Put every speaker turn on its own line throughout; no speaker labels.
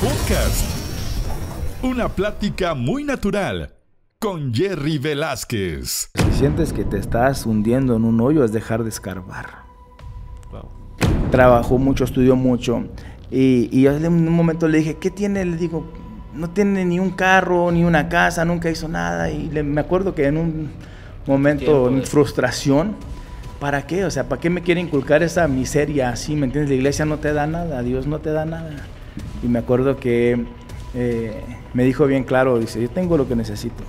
Podcast. Una plática muy natural con Jerry Velázquez. Si sientes que te estás hundiendo en un hoyo es dejar de escarbar. Wow. Trabajó mucho, estudió mucho. Y, en un momento le dije, ¿qué tiene? Le digo, no tiene ni un carro, ni una casa, nunca hizo nada. Y me acuerdo que en un momento, de frustración, ¿para qué? O sea, ¿para qué me quiere inculcar esa miseria así? ¿Me entiendes? La iglesia no te da nada, Dios no te da nada y me acuerdo que eh, me dijo bien claro, dice, yo tengo lo que necesito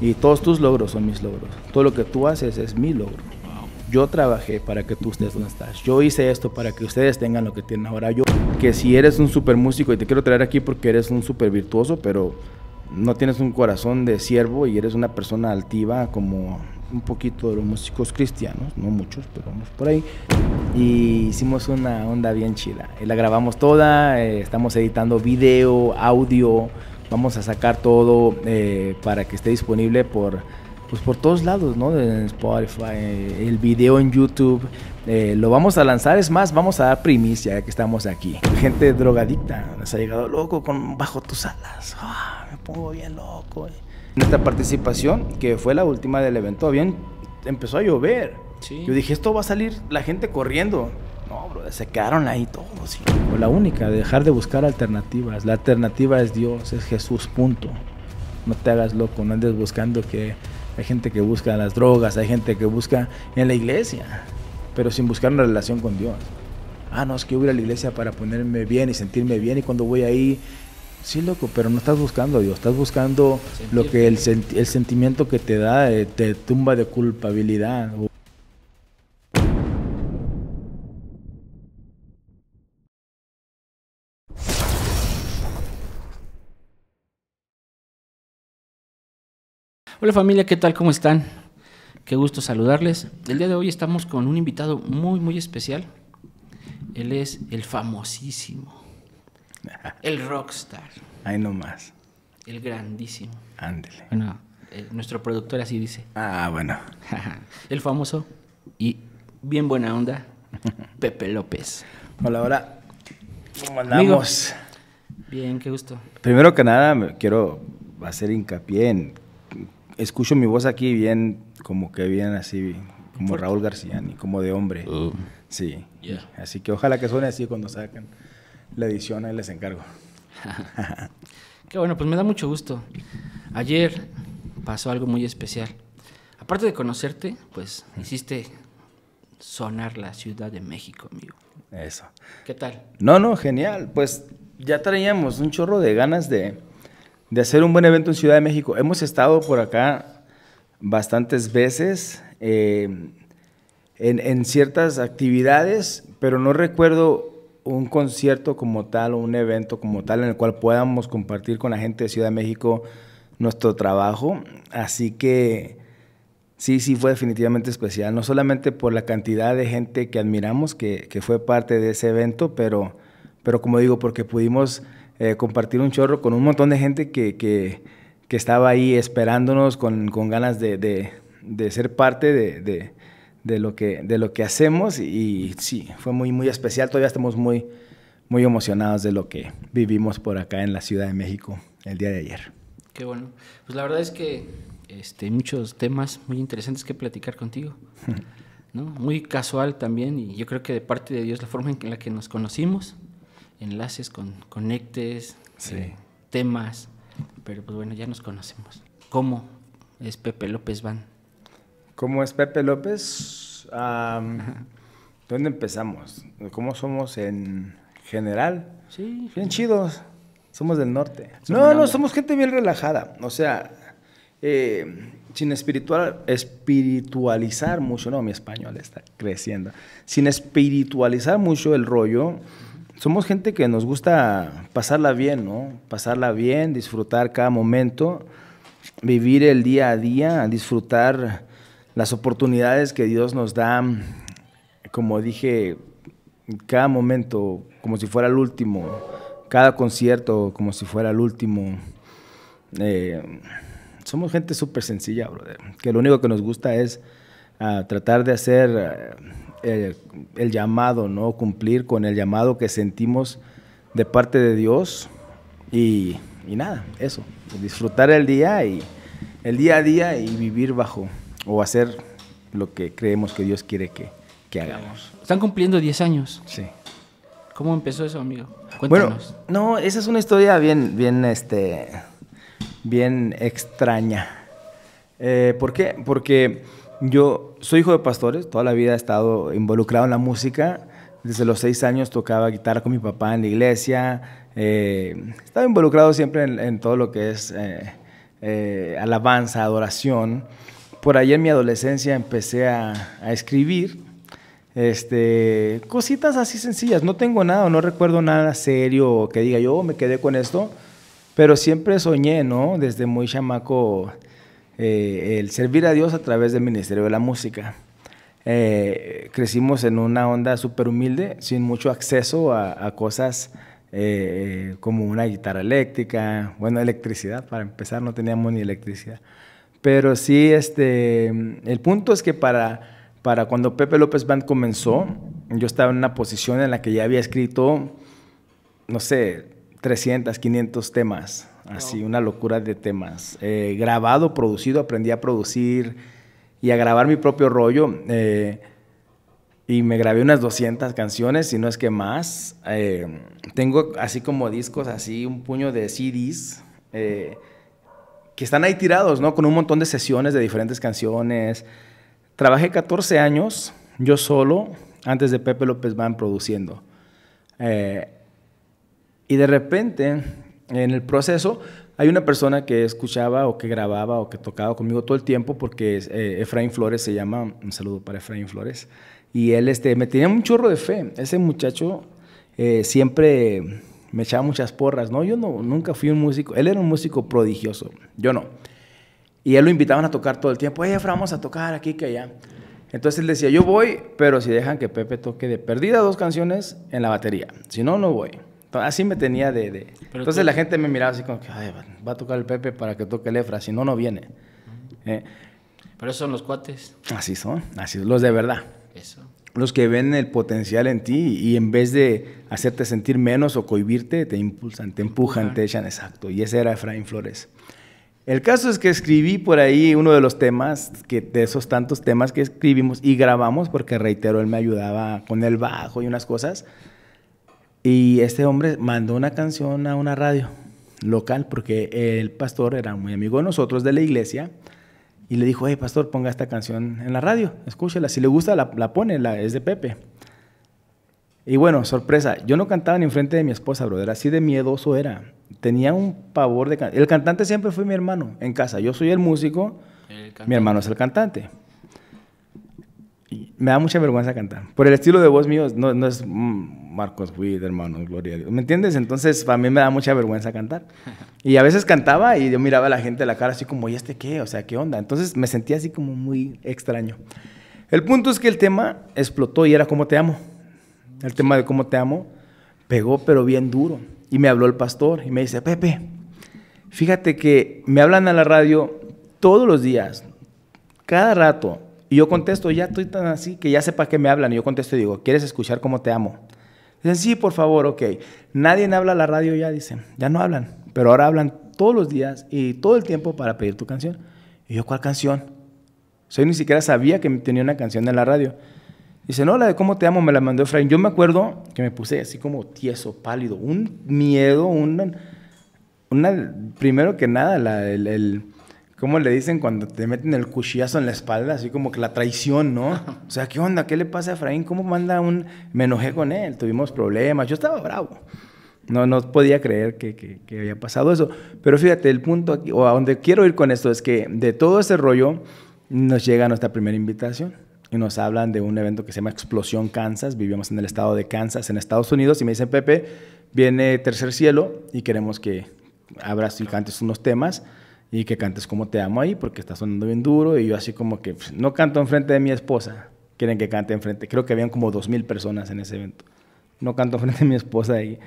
y todos tus logros son mis logros, todo lo que tú haces es mi logro. Yo trabajé para que tú estés donde estás. Yo hice esto para que ustedes tengan lo que tienen ahora. Yo que si eres un super músico y te quiero traer aquí porque eres un super virtuoso, pero no tienes un corazón de siervo y eres una persona altiva como un poquito de los músicos cristianos, no muchos, pero vamos por ahí. Y hicimos una onda bien chida. La grabamos toda, eh, estamos editando video, audio, vamos a sacar todo eh, para que esté disponible por, pues por todos lados, ¿no? En Spotify, eh, el video en YouTube. lo vamos a lanzar, es más, vamos a dar primicia ya que estamos aquí. Gente drogadicta nos ha llegado loco con bajo tus alas. Ah, me pongo bien loco. Nuestra participación, que fue la última del evento, bien, empezó a llover. Yo dije, esto va a salir la gente corriendo. No, bro, se quedaron ahí todos. o La única, dejar de buscar alternativas. La alternativa es Dios, es Jesús, punto. No te hagas loco, no andes buscando que hay gente que busca las drogas, hay gente que busca en la iglesia, pero sin buscar una relación con Dios. Ah, no, es que voy a la iglesia para ponerme bien y sentirme bien y cuando voy ahí Sí, loco, pero no estás buscando a Dios, estás buscando lo que el, sentimiento que te da, eh, te tumba de culpabilidad.
Hola familia, ¿qué tal? ¿Cómo están? Qué gusto saludarles. El día de hoy estamos con un invitado muy, muy especial. Él es el famosísimo El rockstar. Ahí nomás. El grandísimo. Ándele. Bueno, eh, nuestro productor así dice. Ah, bueno. el famoso y bien buena onda, Pepe López. Hola, hola. ¿Cómo andamos? Bien, qué gusto.
Primero que nada, quiero hacer hincapié en. Escucho mi voz aquí bien, como que bien así, como Raúl García, ni como de hombre. Uh. Sí. Así que ojalá que suene así cuando sacan la edición ahí
les encargo. Qué bueno, pues me da mucho gusto. Ayer pasó algo muy especial. Aparte de conocerte, pues hiciste sonar la Ciudad de México, amigo. Eso. ¿Qué tal?
No, no, genial. Pues ya traíamos un chorro de ganas de, hacer un buen evento en Ciudad de México. Hemos estado por acá bastantes veces eh, en, en ciertas actividades, pero no recuerdo un concierto como tal o un evento como tal en el cual podamos compartir con la gente de Ciudad de México nuestro trabajo. Así que sí, sí fue definitivamente especial, no solamente por la cantidad de gente que admiramos, que, fue parte de ese evento, pero, pero como digo, porque pudimos eh, compartir un chorro con un montón de gente que, estaba ahí esperándonos con, ganas de, ser parte de, de lo que, de lo que hacemos y, sí, fue muy, muy especial. Todavía estamos muy, muy emocionados de lo que vivimos por acá en la Ciudad de México el día de ayer.
Qué bueno. Pues la verdad es que este, muchos temas muy interesantes que platicar contigo. ¿no? Muy casual también y yo creo que de parte de Dios la forma en la que nos conocimos, enlaces con conectes, eh, temas, pero pues bueno, ya nos conocemos. ¿Cómo es Pepe López Van?
¿Cómo es Pepe López? ¿Dónde empezamos? ¿Cómo somos en general? Sí. Bien chidos. Somos del norte. no, no, somos gente bien relajada. O sea, eh, sin espiritual, espiritualizar mucho, no, mi español está creciendo, sin espiritualizar mucho el rollo, somos gente que nos gusta pasarla bien, ¿no? Pasarla bien, disfrutar cada momento, vivir el día a día, disfrutar las oportunidades que Dios nos da, como dije, cada momento como si fuera el último, cada concierto como si fuera el último. Eh, somos gente súper sencilla, brother, que lo único que nos gusta es ah, tratar de hacer eh, el, llamado, ¿no? Cumplir con el llamado que sentimos de parte de Dios y, y nada, eso, disfrutar el día y el día a día y vivir bajo o hacer lo que creemos que Dios quiere que,
hagamos. Están cumpliendo 10 años. Sí. ¿Cómo empezó eso, amigo? Cuéntanos.
Bueno, no, esa es una historia bien, bien, este, bien extraña. Eh, ¿Por qué? Porque yo soy hijo de pastores, toda la vida he estado involucrado en la música. Desde los seis años tocaba guitarra con mi papá en la iglesia. Eh, estaba involucrado siempre en, todo lo que es eh, alabanza, adoración por ahí en mi adolescencia empecé a, escribir este, cositas así sencillas. No tengo nada, no recuerdo nada serio que diga yo me quedé con esto, pero siempre soñé, ¿no? Desde muy chamaco, eh, el servir a Dios a través del Ministerio de la Música. Eh, crecimos en una onda súper humilde, sin mucho acceso a, cosas eh, como una guitarra eléctrica, bueno, electricidad, para empezar no teníamos ni electricidad. Pero sí, este, el punto es que para, para cuando Pepe López Band comenzó, yo estaba en una posición en la que ya había escrito, no sé, 300, 500 temas, así, una locura de temas. Eh, grabado, producido, aprendí a producir y a grabar mi propio rollo. Eh, y me grabé unas 200 canciones, si no es que más. Eh, tengo así como discos, así un puño de CDs que están ahí tirados, ¿no? Con un montón de sesiones de diferentes canciones. Trabajé 14 años yo solo, antes de Pepe López Van produciendo. Eh, y de repente, en el proceso, hay una persona que escuchaba o que grababa o que tocaba conmigo todo el tiempo, porque es eh, Efraín Flores se llama, un saludo para Efraín Flores, y él este, me tenía un chorro de fe. Ese muchacho eh, siempre me echaba muchas porras. No, yo no, nunca fui un músico. Él era un músico prodigioso, yo no. Y él lo invitaban a tocar todo el tiempo. Oye, Efra, vamos a tocar aquí, que allá. Entonces él decía, yo voy, pero si dejan que Pepe toque de perdida dos canciones en la batería. Si no, no voy. Así me tenía de... de. Entonces la gente me miraba así como que, Ay, va a tocar el Pepe para que toque el Efra, si no, no viene. Eh.
pero esos son los cuates.
Así son, así los de verdad. Eso los que ven el potencial en ti y en vez de hacerte sentir menos o cohibirte, te impulsan, te empujan, te echan, exacto. Y ese era Efraín Flores. El caso es que escribí por ahí uno de los temas, que, de esos tantos temas que escribimos y grabamos, porque reitero, él me ayudaba con el bajo y unas cosas. Y este hombre mandó una canción a una radio local, porque el pastor era muy amigo de nosotros de la iglesia y le dijo, hey, pastor, ponga esta canción en la radio, escúchela, si le gusta la, pone, es de Pepe. Y bueno, sorpresa, yo no cantaba ni enfrente de mi esposa, brother, así de miedoso era. Tenía un pavor de El cantante siempre fue mi hermano en casa. Yo soy el músico, mi hermano es el cantante me da mucha vergüenza cantar. Por el estilo de voz mío, no, es mm, Marcos Witt, hermano, gloria a Dios. ¿Me entiendes? Entonces, para mí me da mucha vergüenza cantar. Y a veces cantaba y yo miraba a la gente de la cara así como, ¿y este qué? O sea, ¿qué onda? Entonces me sentía así como muy extraño. El punto es que el tema explotó y era como te amo. El tema de cómo te amo pegó, pero bien duro. Y me habló el pastor y me dice, Pepe, fíjate que me hablan a la radio todos los días, cada rato y yo contesto, ya estoy tan así que ya sepa que me hablan. Y yo contesto y digo, ¿quieres escuchar cómo te amo? Dicen, sí, por favor, ok. Nadie habla a la radio ya, dicen, ya no hablan. Pero ahora hablan todos los días y todo el tiempo para pedir tu canción. Y yo, ¿cuál canción? O yo ni siquiera sabía que tenía una canción en la radio. Dicen, no, la de cómo te amo me la mandó Efraín. Yo me acuerdo que me puse así como tieso, pálido, un miedo, un una primero que nada, la, el ¿Cómo le dicen cuando te meten el cuchillazo en la espalda? Así como que la traición, ¿no? O sea, ¿qué onda? ¿Qué le pasa a Efraín? ¿Cómo manda un... Me enojé con él, tuvimos problemas, yo estaba bravo. No, no podía creer que, había pasado eso. Pero fíjate, el punto aquí, o a donde quiero ir con esto, es que de todo ese rollo nos llega nuestra primera invitación y nos hablan de un evento que se llama Explosión Kansas. Vivimos en el estado de Kansas, en Estados Unidos, y me dicen, Pepe, viene Tercer Cielo y queremos que abras y cantes unos temas y que cantes como te amo ahí porque está sonando bien duro y yo así como que pues, no canto enfrente de mi esposa, quieren que cante enfrente, creo que habían como dos mil personas en ese evento, no canto enfrente de mi esposa ahí.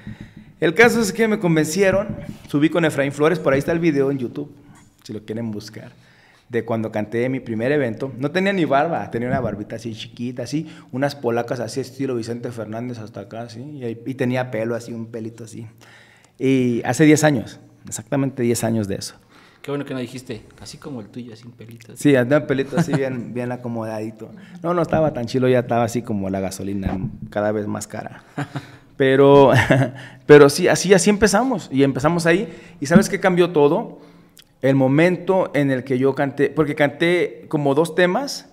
El caso es que me convencieron, subí con Efraín Flores, por ahí está el video en YouTube, si lo quieren buscar, de cuando canté mi primer evento, no tenía ni barba, tenía una barbita así chiquita, así, unas polacas así estilo Vicente Fernández hasta acá, así, y, y tenía pelo así, un pelito así. Y hace 10 años, exactamente 10 años de eso.
Qué bueno que no dijiste, así como el tuyo, sin pelitos. Sí, andaba pelitos, así bien,
bien acomodadito. No, no estaba tan chilo, ya estaba así como la gasolina, cada vez más cara. Pero, pero sí, así, así empezamos. Y empezamos ahí. ¿Y sabes qué cambió todo? El momento en el que yo canté, porque canté como dos temas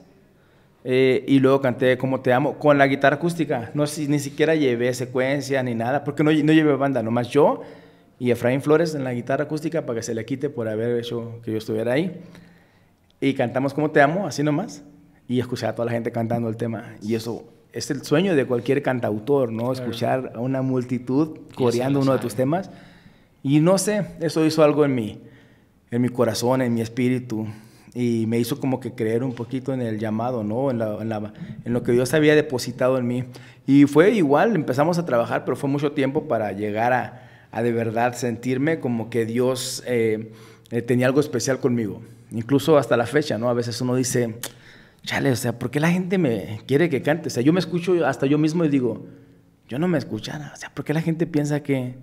eh, y luego canté Como Te Amo con la guitarra acústica. No, ni siquiera llevé secuencia ni nada, porque no, no llevé banda, nomás yo y Efraín Flores en la guitarra acústica para que se le quite por haber hecho que yo estuviera ahí. Y cantamos Como Te Amo, así nomás, y escuché a toda la gente cantando el tema. Y eso es el sueño de cualquier cantautor, ¿no? Escuchar a una multitud coreando uno de tus temas. Y no sé, eso hizo algo en mí, en mi corazón, en mi espíritu. Y me hizo como que creer un poquito en el llamado, ¿no? en, la, en lo que Dios había depositado en mí. Y fue igual, empezamos a trabajar, pero fue mucho tiempo para llegar a, a de verdad sentirme como que Dios eh, eh, tenía algo especial conmigo. Incluso hasta la fecha, ¿no? A veces uno dice, chale, o sea, ¿por qué la gente me quiere que cante? O sea, yo me escucho hasta yo mismo y digo, yo no me escuchara. O sea, ¿por qué la gente piensa que...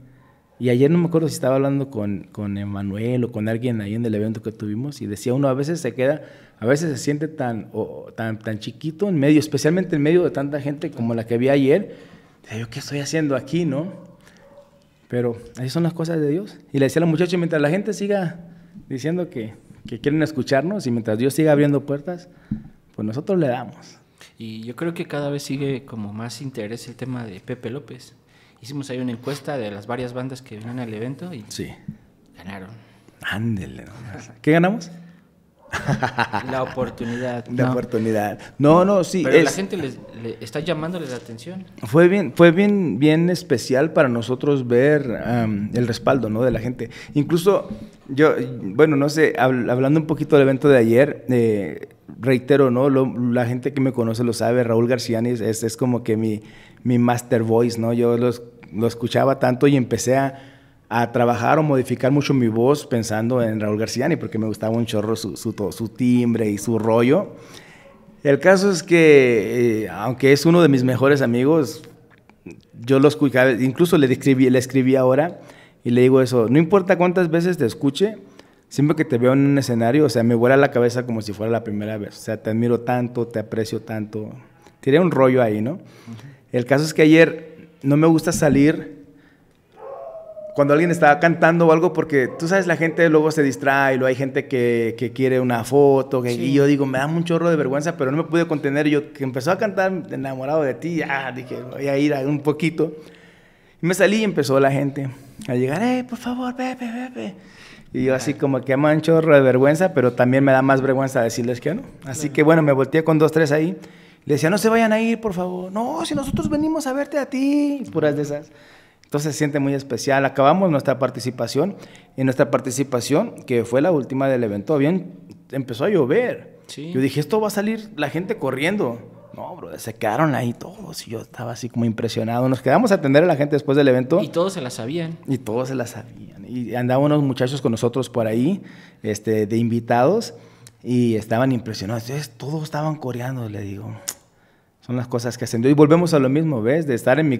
Y ayer no me acuerdo si estaba hablando con, con Emanuel o con alguien ahí en el evento que tuvimos y decía uno, a veces se queda, a veces se siente tan, tan, tan chiquito en medio, especialmente en medio de tanta gente como la que vi ayer. Dice, yo, ¿qué estoy haciendo aquí, no? Pero así son las cosas de Dios. Y le decía a los mientras la gente siga diciendo que, que quieren escucharnos y mientras Dios siga abriendo puertas, pues nosotros le damos.
Y yo creo que cada vez sigue como más interés el tema de Pepe López. Hicimos ahí una encuesta de las varias bandas que vinieron al evento y ganaron. Ándele. ¿Qué ganamos? La oportunidad. La
oportunidad. No, no, sí. Pero la gente
está llamándoles la atención.
Fue bien, fue bien, bien especial para nosotros ver el respaldo, ¿no? De la gente. Incluso yo, bueno, no sé, hablando un poquito del evento de ayer, eh, reitero, ¿no? la gente que me conoce lo sabe, Raúl García es, es como que mi, mi master voice, ¿no? Yo lo escuchaba tanto y empecé a a trabajar o modificar mucho mi voz pensando en Raúl García ni porque me gustaba un chorro su, su timbre y su rollo. El caso es que, eh, aunque es uno de mis mejores amigos, yo lo escuchaba, incluso le escribí, le escribí ahora y le digo eso, no importa cuántas veces te escuche, siempre que te veo en un escenario, o sea, me vuela la cabeza como si fuera la primera vez, o sea, te admiro tanto, te aprecio tanto, tiré un rollo ahí, ¿no? El caso es que ayer no me gusta salir cuando alguien estaba cantando o algo, porque tú sabes, la gente luego se distrae, luego hay gente que, que quiere una foto, y yo digo, me da un chorro de vergüenza, pero no me pude contener. Yo que empezó a cantar enamorado de ti, ya dije, voy a ir un poquito. Y me salí y empezó la gente a llegar, hey, eh, por favor, Pepe, Pepe. Y yo así como que me da un chorro de vergüenza, pero también me da más vergüenza decirles que no. Así que bueno, me volteé con dos, tres ahí. Le decía, no se vayan a ir, por favor. No, si nosotros venimos a verte a ti. Puras de esas. Entonces se siente muy especial. Acabamos nuestra participación. En nuestra participación, que fue la última del evento, bien, empezó a llover. Yo dije, esto va a salir la gente corriendo. No, bro, se quedaron ahí todos y yo estaba así como impresionado. Nos quedamos a atender a la gente después del evento. Y todos se la sabían. Y todos se la sabían. Y andaban unos muchachos con nosotros por ahí, este, de invitados, y estaban impresionados. Entonces, todos estaban coreando, le digo. Son las cosas que hacen. Y volvemos a lo mismo, ¿ves? De estar en mi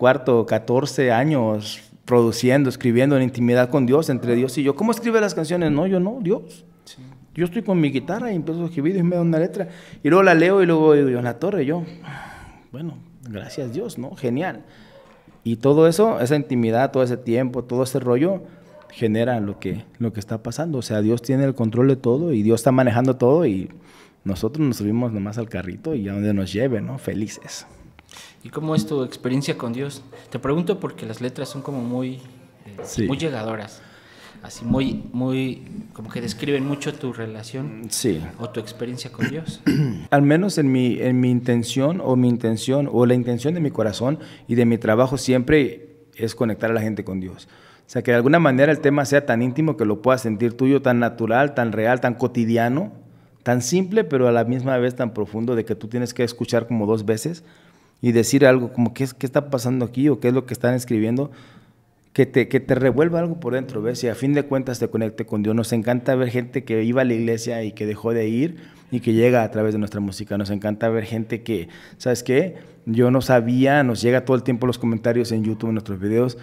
cuarto, 14 años produciendo, escribiendo en intimidad con Dios, entre Dios y yo. ¿Cómo escribe las canciones? No, yo no, Dios. Yo estoy con mi guitarra y empiezo a escribir y me da una letra. Y luego la leo y luego digo, en la torre, yo, bueno, gracias Dios, ¿no? Genial. Y todo eso, esa intimidad, todo ese tiempo, todo ese rollo, genera lo que, lo que está pasando. O sea, Dios tiene el control de todo y Dios está manejando todo y nosotros nos subimos nomás al carrito y a donde nos lleve, ¿no? Felices.
¿Y cómo es tu experiencia con Dios? Te pregunto porque las letras son como muy, eh, muy llegadoras, así muy, muy, como que describen mucho tu relación sí. o tu experiencia con Dios.
Al menos en mi, en mi intención o mi intención o la intención de mi corazón y de mi trabajo siempre es conectar a la gente con Dios. O sea, que de alguna manera el tema sea tan íntimo que lo puedas sentir tuyo, tan natural, tan real, tan cotidiano, tan simple, pero a la misma vez tan profundo de que tú tienes que escuchar como dos veces y decir algo como, ¿qué, qué está pasando aquí o qué es lo que están escribiendo? Que te, revuelva algo por dentro, ¿ves? Y a fin de cuentas te conecte con Dios. Nos encanta ver gente que iba a la iglesia y que dejó de ir y que llega a través de nuestra música. Nos encanta ver gente que, ¿sabes qué? Yo no sabía, nos llega todo el tiempo los comentarios en YouTube, en nuestros videos.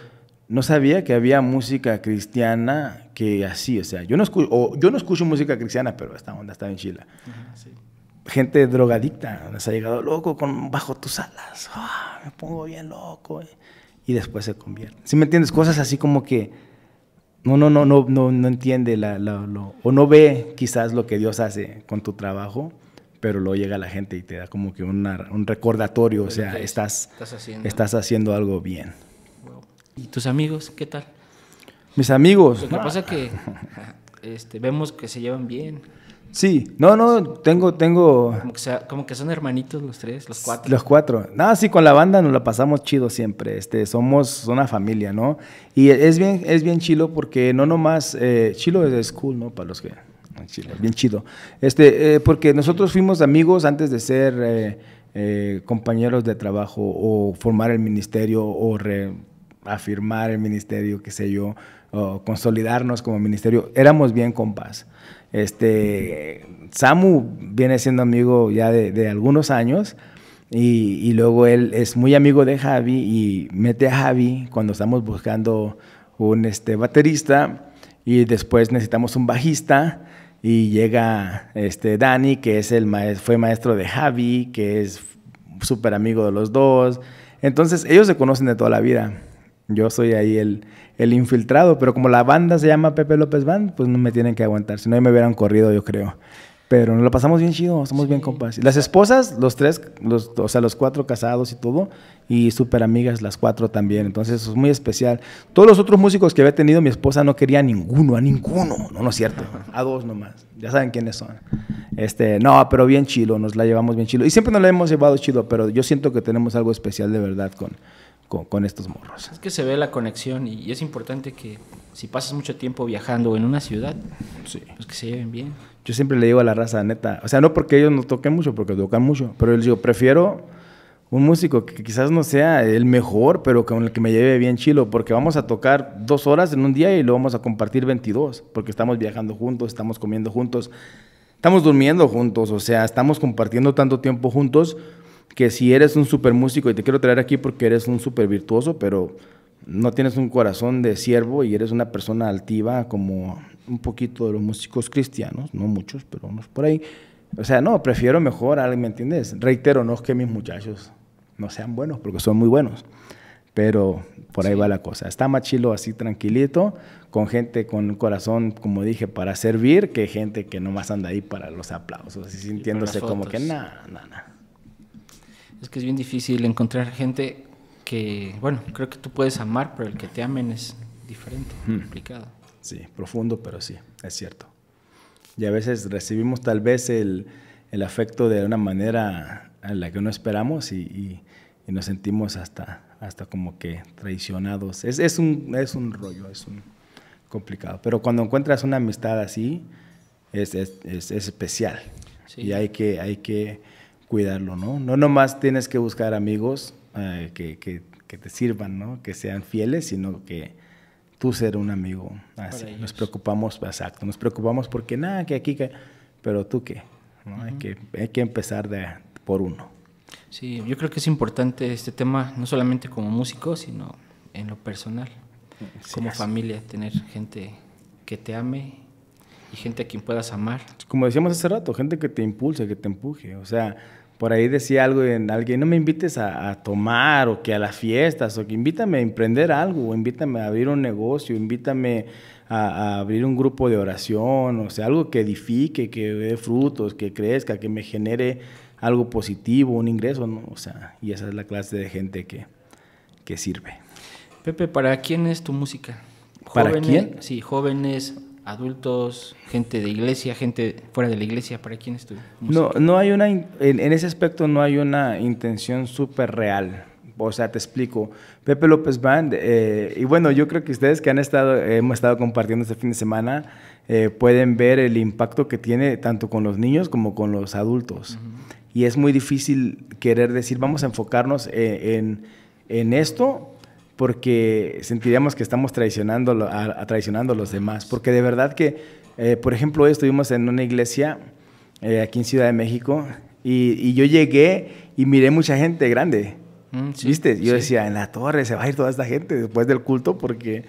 No sabía que había música cristiana que así, o sea, yo no escucho, yo no escucho música cristiana, pero esta onda está en Chile gente drogadicta nos ha llegado loco con bajo tus alas, ah, me pongo bien loco y después se convierte. Si me entiendes? Cosas así como que no, no, no, no, no, no entiende o no ve quizás lo que Dios hace con tu trabajo, pero luego llega la gente y te da como que un recordatorio, o sea, estás, estás, haciendo. algo bien.
¿Y tus amigos qué tal?
Mis amigos. Lo que pasa
es que este, vemos que se llevan bien.
Sí, no, no, tengo, tengo...
Como que, son hermanitos los tres, los cuatro. Los
cuatro. Nada, sí, con la banda nos la pasamos chido siempre, este, somos una familia, ¿no? Y es bien, es bien chilo porque no nomás, eh, chilo es cool, ¿no? Para los que... bien chido. Este, eh, porque nosotros fuimos amigos antes de ser... Eh, eh, compañeros de trabajo o formar el ministerio o reafirmar el ministerio, qué sé yo o consolidarnos como ministerio, éramos bien compas. Este, Samu viene siendo amigo ya de, algunos años y, luego él es muy amigo de Javi y mete a Javi cuando estamos buscando un este, baterista y después necesitamos un bajista y llega este, Dani, que es el fue maestro de Javi, que es súper amigo de los dos. Entonces ellos se conocen de toda la vida. Yo soy ahí el, infiltrado, pero como la banda se llama Pepe López Band, pues no me tienen que aguantar, si no me hubieran corrido, yo creo. Pero nos lo pasamos bien chido, somos bien compas. Las esposas, los tres, los, o sea, los cuatro casados y todo, y súper amigas las cuatro también, entonces es muy especial. Todos los otros músicos que había tenido mi esposa no quería a ninguno, a ninguno, no, no es cierto, a dos nomás, ya saben quiénes son. Este, no, pero bien chido, nos la llevamos bien chido. Y siempre nos la hemos llevado chido, pero yo siento que tenemos algo especial de verdad con, con, estos morros.
Es que se ve la conexión y, es importante que si pasas mucho tiempo viajando en una ciudad, sí. pues que se lleven bien.
Yo siempre le digo a la raza, neta, o sea, no porque ellos no toquen mucho, porque tocan mucho, pero yo les digo, prefiero un músico que quizás no sea el mejor, pero con el que me lleve bien chilo, porque vamos a tocar dos horas en un día y lo vamos a compartir 22, porque estamos viajando juntos, estamos comiendo juntos, estamos durmiendo juntos, o sea, estamos compartiendo tanto tiempo juntos que si eres un super músico y te quiero traer aquí porque eres un super virtuoso, pero no tienes un corazón de siervo y eres una persona altiva como un poquito de los músicos cristianos, no muchos, pero unos por ahí. O sea, no, prefiero mejor, alguien, ¿me entiendes? Reitero, no es que mis muchachos no sean buenos, porque son muy buenos, pero por ahí va la cosa. Está más chilo así tranquilito, con gente con corazón, como dije, para servir, que gente que nomás anda ahí para los aplausos, así sintiéndose como que nada,
nada, nada es que es bien difícil encontrar gente que, bueno, creo que tú puedes amar, pero el que te amen es diferente, hmm. complicado.
Sí, profundo, pero sí, es cierto. Y a veces recibimos tal vez el, el afecto de una manera en la que no esperamos y, y, nos sentimos hasta, hasta como que traicionados. Es, es, un, es un rollo, es un complicado. Pero cuando encuentras una amistad así, es, es, es especial. Y hay que, hay que cuidarlo, ¿no? No nomás tienes que buscar amigos eh, que, te sirvan, ¿no? Que sean fieles, sino que tú ser un amigo. Así. nos preocupamos, exacto, nos preocupamos porque nada, que aquí, que, pero tú qué, ¿no? hay, que, hay que empezar por uno.
Sí, yo creo que es importante este tema, no solamente como músico, sino en lo personal, como familia, tener gente que te ame y gente a quien puedas amar.
Como decíamos hace rato, gente que te impulse, que te empuje. O sea, por ahí decía algo en alguien, no me invites a, tomar o que a las fiestas, o que invítame a emprender algo, o invítame a abrir un negocio, invítame a, abrir un grupo de oración, o sea, algo que edifique, que dé frutos, que crezca, que me genere algo positivo, un ingreso, O sea,
y esa es la clase de gente que, sirve. Pepe, ¿para quién es tu música? ¿Para quién? Sí, jóvenes, adultos, gente de iglesia, gente fuera de la iglesia, ¿para quién es No,
no hay una, en, ese aspecto no hay una intención súper real. O sea, te explico. Pepe López Band, eh, y bueno, yo creo que ustedes que han estado, hemos estado compartiendo este fin de semana, eh, pueden ver el impacto que tiene tanto con los niños como con los adultos. Y es muy difícil querer decir, vamos a enfocarnos eh, en, en esto porque sentiríamos que estamos traicionando a, traicionando los demás. Porque de verdad que, eh, por ejemplo, hoy estuvimos en una iglesia eh, aquí en Ciudad de México y, yo llegué y miré mucha gente grande. Mm, ¿Viste? Yo decía, en la torre se va a ir toda esta gente después del culto porque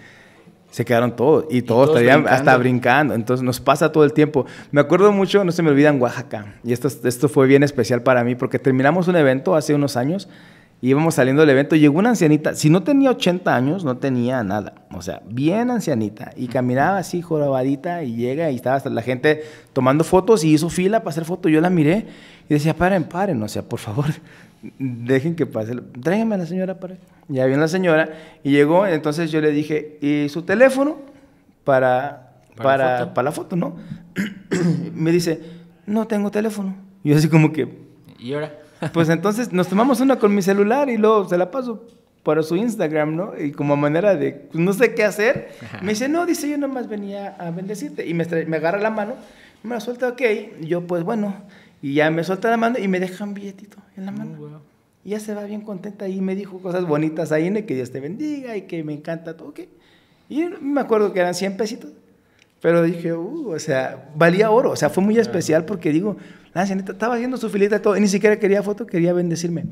se quedaron todos y todos, todavía hasta brincando. Entonces nos pasa todo el tiempo. Me acuerdo mucho, no se me olvida, en Oaxaca. Y esto, esto fue bien especial para mí porque terminamos un evento hace unos años íbamos saliendo del evento, llegó una ancianita, si no tenía 80 años, no tenía nada, o sea, bien ancianita, y caminaba así jorobadita y llega y estaba hasta la gente tomando fotos y hizo fila para hacer fotos, yo la miré y decía, paren, paren, o sea, por favor, dejen que pase, tráiganme a la señora para... Ya viene la señora y llegó, entonces yo le dije, ¿y su teléfono para, para, para, la foto, no? Me dice, no tengo teléfono. yo así como que... ¿Y ahora? Pues entonces nos tomamos una con mi celular y luego se la paso para su Instagram, ¿no? Y como manera de, pues, no sé qué hacer, me dice, no, dice, yo nomás más venía a bendecirte. Y me, agarra la mano, me la suelta, ok. yo, pues bueno, y ya me suelta la mano y me deja un billetito en la mm, mano. Y ya se va bien contenta y me dijo cosas bonitas ahí, que Dios te bendiga y que me encanta todo, ok. Y me acuerdo que eran 100 pesitos. Pero dije, uh, o sea, valía oro. O sea, fue muy especial porque digo, la ah, ancianita estaba haciendo su filita y todo, ni siquiera quería foto, quería bendecirme.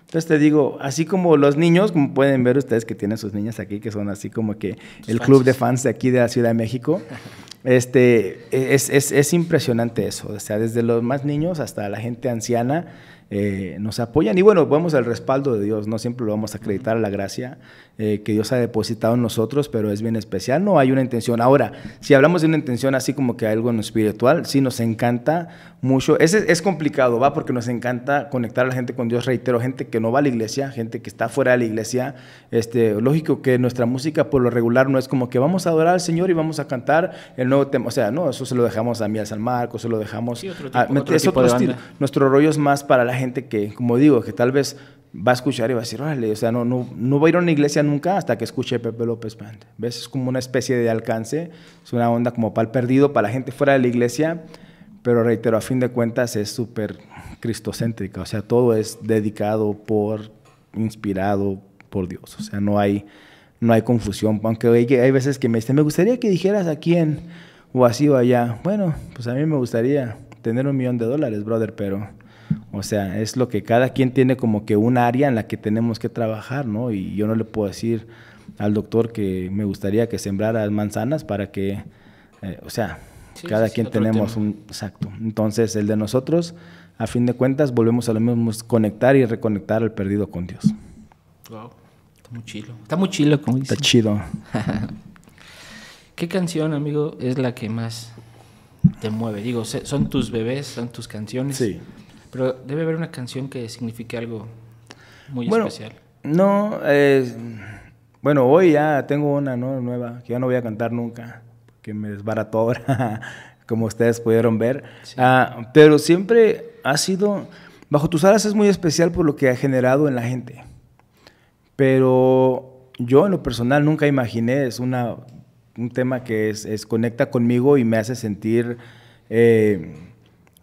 Entonces te digo, así como los niños, como pueden ver ustedes que tienen sus niñas aquí, que son así como que el club de fans de aquí de la Ciudad de México, este, es, es, es, impresionante eso. O sea, desde los más niños hasta la gente anciana eh, nos apoyan. Y bueno, vamos al respaldo de Dios, no siempre lo vamos a acreditar a la gracia. Eh, que Dios ha depositado en nosotros, pero es bien especial. No hay una intención. Ahora, si hablamos de una intención así como que algo en espiritual, sí nos encanta mucho. Es, es complicado, va, porque nos encanta conectar a la gente con Dios. Reitero, gente que no va a la iglesia, gente que está fuera de la iglesia. Este, lógico que nuestra música por lo regular no es como que vamos a adorar al Señor y vamos a cantar el nuevo tema. O sea, no, eso se lo dejamos a mí al San Marcos, se lo dejamos a, estilo. Nuestro rollo es más para la gente que, como digo, que tal vez va a escuchar y va a decir, órale, o sea, no, no, no voy a ir a una iglesia nunca hasta que escuche Pepe López Band. ¿Ves? Es como una especie de alcance, es una onda como para el perdido para la gente fuera de la iglesia, pero reitero, a fin de cuentas es súper cristocéntrica, o sea, todo es dedicado por, inspirado por Dios, o sea, no hay, no hay confusión, aunque hay, hay veces que me dicen, me gustaría que dijeras a quién, o así o allá, bueno, pues a mí me gustaría tener un millón de dólares, brother, pero o sea, es lo que cada quien tiene como que un área en la que tenemos que trabajar, ¿no? Y yo no le puedo decir al doctor que me gustaría que sembrara manzanas para que, eh, o sea, cada quien tenemos un, exacto. Entonces, el de nosotros, a fin de cuentas, volvemos a lo mismo, conectar y reconectar al perdido
con Dios. Wow, está muy chilo. Está muy chilo, como Está chido. ¿Qué canción, amigo, es la que más te mueve? Digo, son tus bebés, son tus canciones. Sí. Pero debe haber una canción que signifique algo muy especial.
No, bueno, hoy ya tengo una nueva que ya no voy a cantar nunca, que me desbarató ahora, como ustedes pudieron ver. Ah, pero siempre ha sido, Bajo tus alas es muy especial por lo que ha generado en la gente. Pero yo en lo personal nunca imaginé, es una, un tema que es, conecta conmigo y me hace sentir... Eh,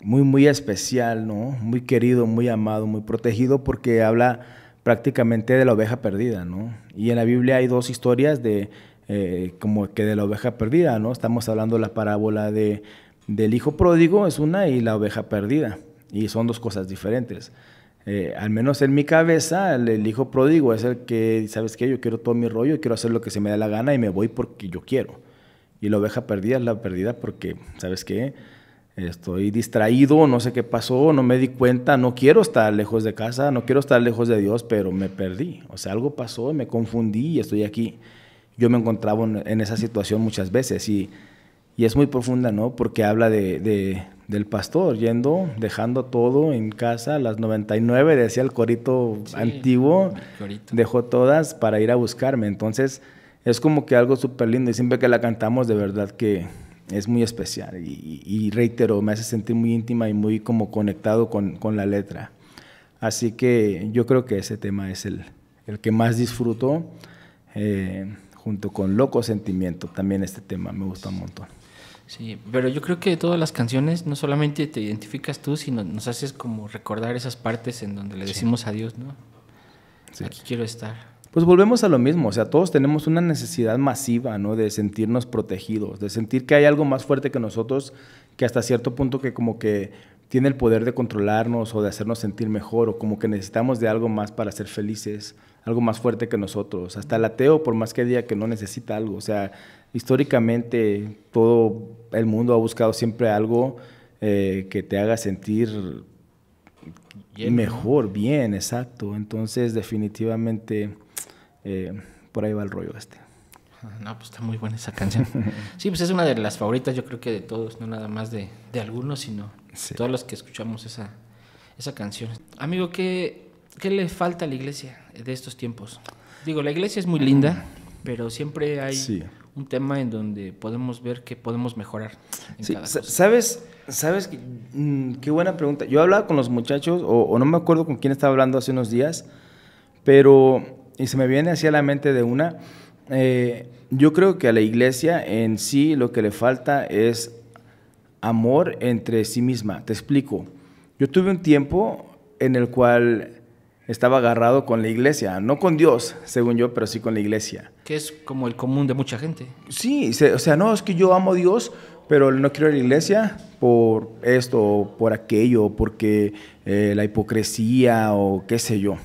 muy, muy especial, ¿no? Muy querido, muy amado, muy protegido, porque habla prácticamente de la oveja perdida, ¿no? Y en la Biblia hay dos historias de, eh, como que de la oveja perdida, ¿no? Estamos hablando de la parábola de, del hijo pródigo, es una, y la oveja perdida, y son dos cosas diferentes. Eh, al menos en mi cabeza, el, hijo pródigo es el que, ¿sabes qué? Yo quiero todo mi rollo, quiero hacer lo que se me da la gana y me voy porque yo quiero. Y la oveja perdida es la perdida porque, ¿sabes qué? estoy distraído, no sé qué pasó, no me di cuenta, no quiero estar lejos de casa, no quiero estar lejos de Dios, pero me perdí. O sea, algo pasó, me confundí y estoy aquí. Yo me encontraba en esa situación muchas veces y, y es muy profunda, ¿no? Porque habla de, del pastor yendo, dejando todo en casa, las 99, decía el corito antiguo, dejó todas para ir a buscarme. Entonces, es como que algo súper lindo y siempre que la cantamos, de verdad que es muy especial y, reitero, me hace sentir muy íntima y muy como conectado con, la letra. Así que yo creo que ese tema es el, que más disfruto, eh, junto con Loco Sentimiento, también este tema me gusta un montón.
Sí, pero yo creo que de todas las canciones no solamente te identificas tú, sino nos haces como recordar esas partes en donde le decimos adiós, ¿no? Aquí quiero estar.
Pues volvemos a lo mismo, o sea, todos tenemos una necesidad masiva, ¿no? De sentirnos protegidos, de sentir que hay algo más fuerte que nosotros, que hasta cierto punto que como que tiene el poder de controlarnos o de hacernos sentir mejor, o como que necesitamos de algo más para ser felices, algo más fuerte que nosotros. Hasta el ateo, por más que diga que no necesita algo, o sea, históricamente todo el mundo ha buscado siempre algo eh, que te haga sentir mejor, bien, exacto. Entonces, definitivamente eh, por ahí va el rollo este.
Ah, no, pues está muy buena esa canción. Sí, pues es una de las favoritas, yo creo que de todos, no nada más de, algunos, sino todos los que escuchamos esa, canción. Amigo, ¿qué, ¿qué le falta a la iglesia de estos tiempos? Digo, la iglesia es muy linda, mm. pero siempre hay un tema en donde podemos ver que podemos mejorar.
sabes, sabes, mm, qué buena pregunta. Yo hablaba con los muchachos, o no me acuerdo con quién estaba hablando hace unos días, pero y se me viene hacia la mente de una, eh, yo creo que a la iglesia en sí lo que le falta es amor entre sí misma. Te explico. Yo tuve un tiempo en el cual estaba agarrado con la iglesia, no con Dios, según yo, pero sí con la iglesia.
Que es como el común de mucha gente. Sí,
o sea, no, es que yo amo a Dios, pero no quiero la iglesia por esto, por aquello, porque eh, la hipocresía o qué sé yo.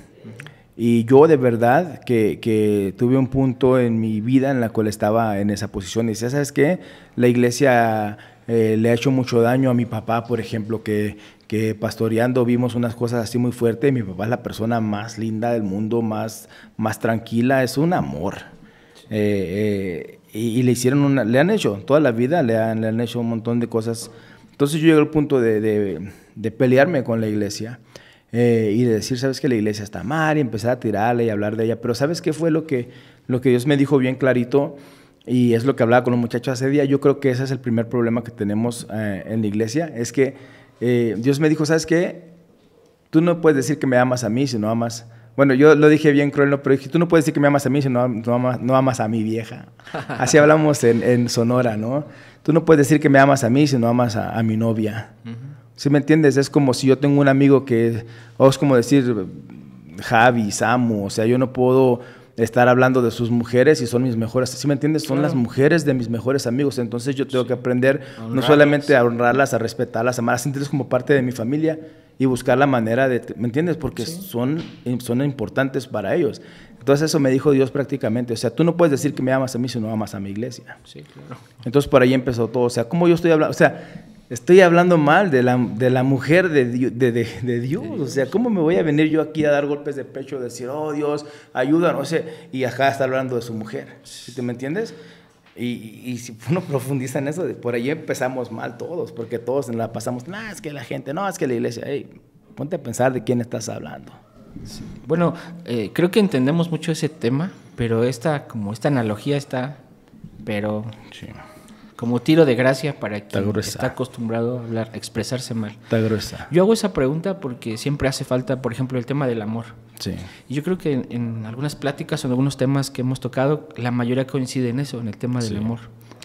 Y yo de verdad que, tuve un punto en mi vida en la cual estaba en esa posición. Y decía, ¿sabes qué? La iglesia eh, le ha hecho mucho daño a mi papá, por ejemplo, que, pastoreando vimos unas cosas así muy fuertes. Mi papá es la persona más linda del mundo, más, más tranquila, es un amor. Eh, eh, y, le hicieron le han hecho, toda la vida le han, hecho un montón de cosas. Entonces yo llegué al punto de pelearme con la iglesia. Eh, y de decir, sabes que la iglesia está mal y empezar a tirarle y hablar de ella. Pero ¿sabes qué fue lo que, lo que Dios me dijo bien clarito? Y es lo que hablaba con los muchachos hace día. Yo creo que ese es el primer problema que tenemos eh, en la iglesia. Es que eh, Dios me dijo, ¿sabes qué? Tú no puedes decir que me amas a mí si no amas bueno, yo lo dije bien cruel, pero dije, tú no puedes decir que me amas a mí si no, amas, no amas, a mi vieja. Así hablamos en, Sonora, ¿no? Tú no puedes decir que me amas a mí si no amas a, mi novia. ¿Sí me entiendes? Es como si yo tengo un amigo que, o es como decir, Javi, Samu, o sea, yo no puedo estar hablando de sus mujeres y son mis mejores, si me entiendes? Son las mujeres de mis mejores amigos, entonces yo tengo que aprender no solamente a honrarlas, a respetarlas, a amarlas, a sentirlas como parte de mi familia y buscar la manera de, ¿me entiendes? Porque son, son importantes para ellos. Entonces eso me dijo Dios prácticamente, o sea, tú no puedes decir que me amas a mí si no amas a mi iglesia. Sí, claro. Entonces por ahí empezó todo, o sea, como yo estoy hablando, o sea, Estoy hablando mal de la, de la mujer de, de, de, Dios. O sea, ¿cómo me voy a venir yo aquí a dar golpes de pecho, decir, oh Dios, ayúdanos? Y acá está hablando de su mujer. ¿Sí ¿Te me entiendes? Y, y, si uno profundiza en eso, por ahí empezamos mal todos, porque todos la pasamos, no,
es que la gente, no, es que la iglesia, hey, ponte a pensar de quién estás hablando. Bueno, eh, creo que entendemos mucho ese tema, pero esta, como esta analogía está, pero sí como tiro de gracia para quien está, acostumbrado a hablar, expresarse mal. Está gruesa. Yo hago esa pregunta porque siempre hace falta, por ejemplo, el tema del amor. Sí. Y yo creo que en, algunas pláticas o en algunos temas que hemos tocado, la mayoría coincide en eso, en el tema del amor.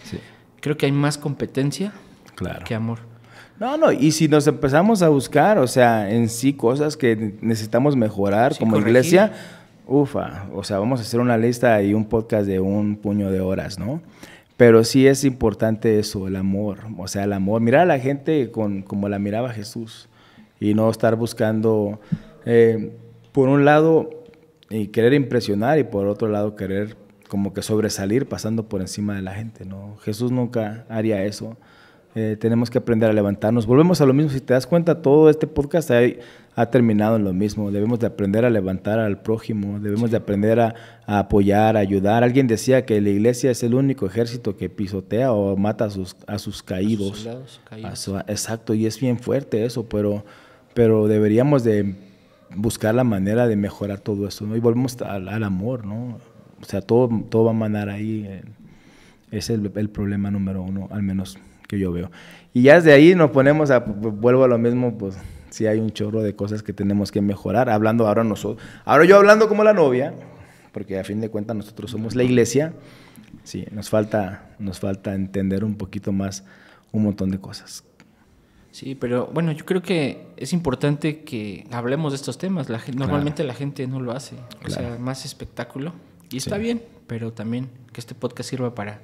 Sí. Creo que hay más competencia que amor. No, no, y
si nos empezamos a buscar, o sea, en sí cosas que necesitamos mejorar como iglesia, ufa, o sea, vamos a hacer una lista y un podcast de un puño de horas, ¿no? Pero sí es importante eso, el amor, o sea, el amor, mirar a la gente como la miraba Jesús y no estar buscando, eh, por un lado, y querer impresionar y por otro lado querer como que sobresalir pasando por encima de la gente, ¿no? Jesús nunca haría eso. Eh, tenemos que aprender a levantarnos. Volvemos a lo mismo. Si te das cuenta, todo este podcast ha, ha terminado en lo mismo. Debemos de aprender a levantar al prójimo. Debemos de aprender a, apoyar, a ayudar. Alguien decía que la iglesia es el único ejército que pisotea o mata a sus, a sus caídos. exacto. Y es bien fuerte eso, pero, pero deberíamos de buscar la manera de mejorar todo eso. ¿no? Y volvemos al, amor, ¿no? O sea, todo, todo va a mandar ahí. Eh, es el, el problema número uno, al menos yo veo. Y ya desde ahí nos ponemos a, vuelvo a lo mismo, pues si hay un chorro de cosas que tenemos que mejorar, hablando ahora nosotros. Ahora yo hablando como la novia, porque a fin de cuentas nosotros somos la iglesia, sí, nos falta, nos falta entender un poquito más un montón de cosas.
Sí, pero bueno, yo creo que es importante que hablemos de estos temas. normalmente la gente no lo hace. O sea, más espectáculo. Y está bien, pero también que este podcast sirva para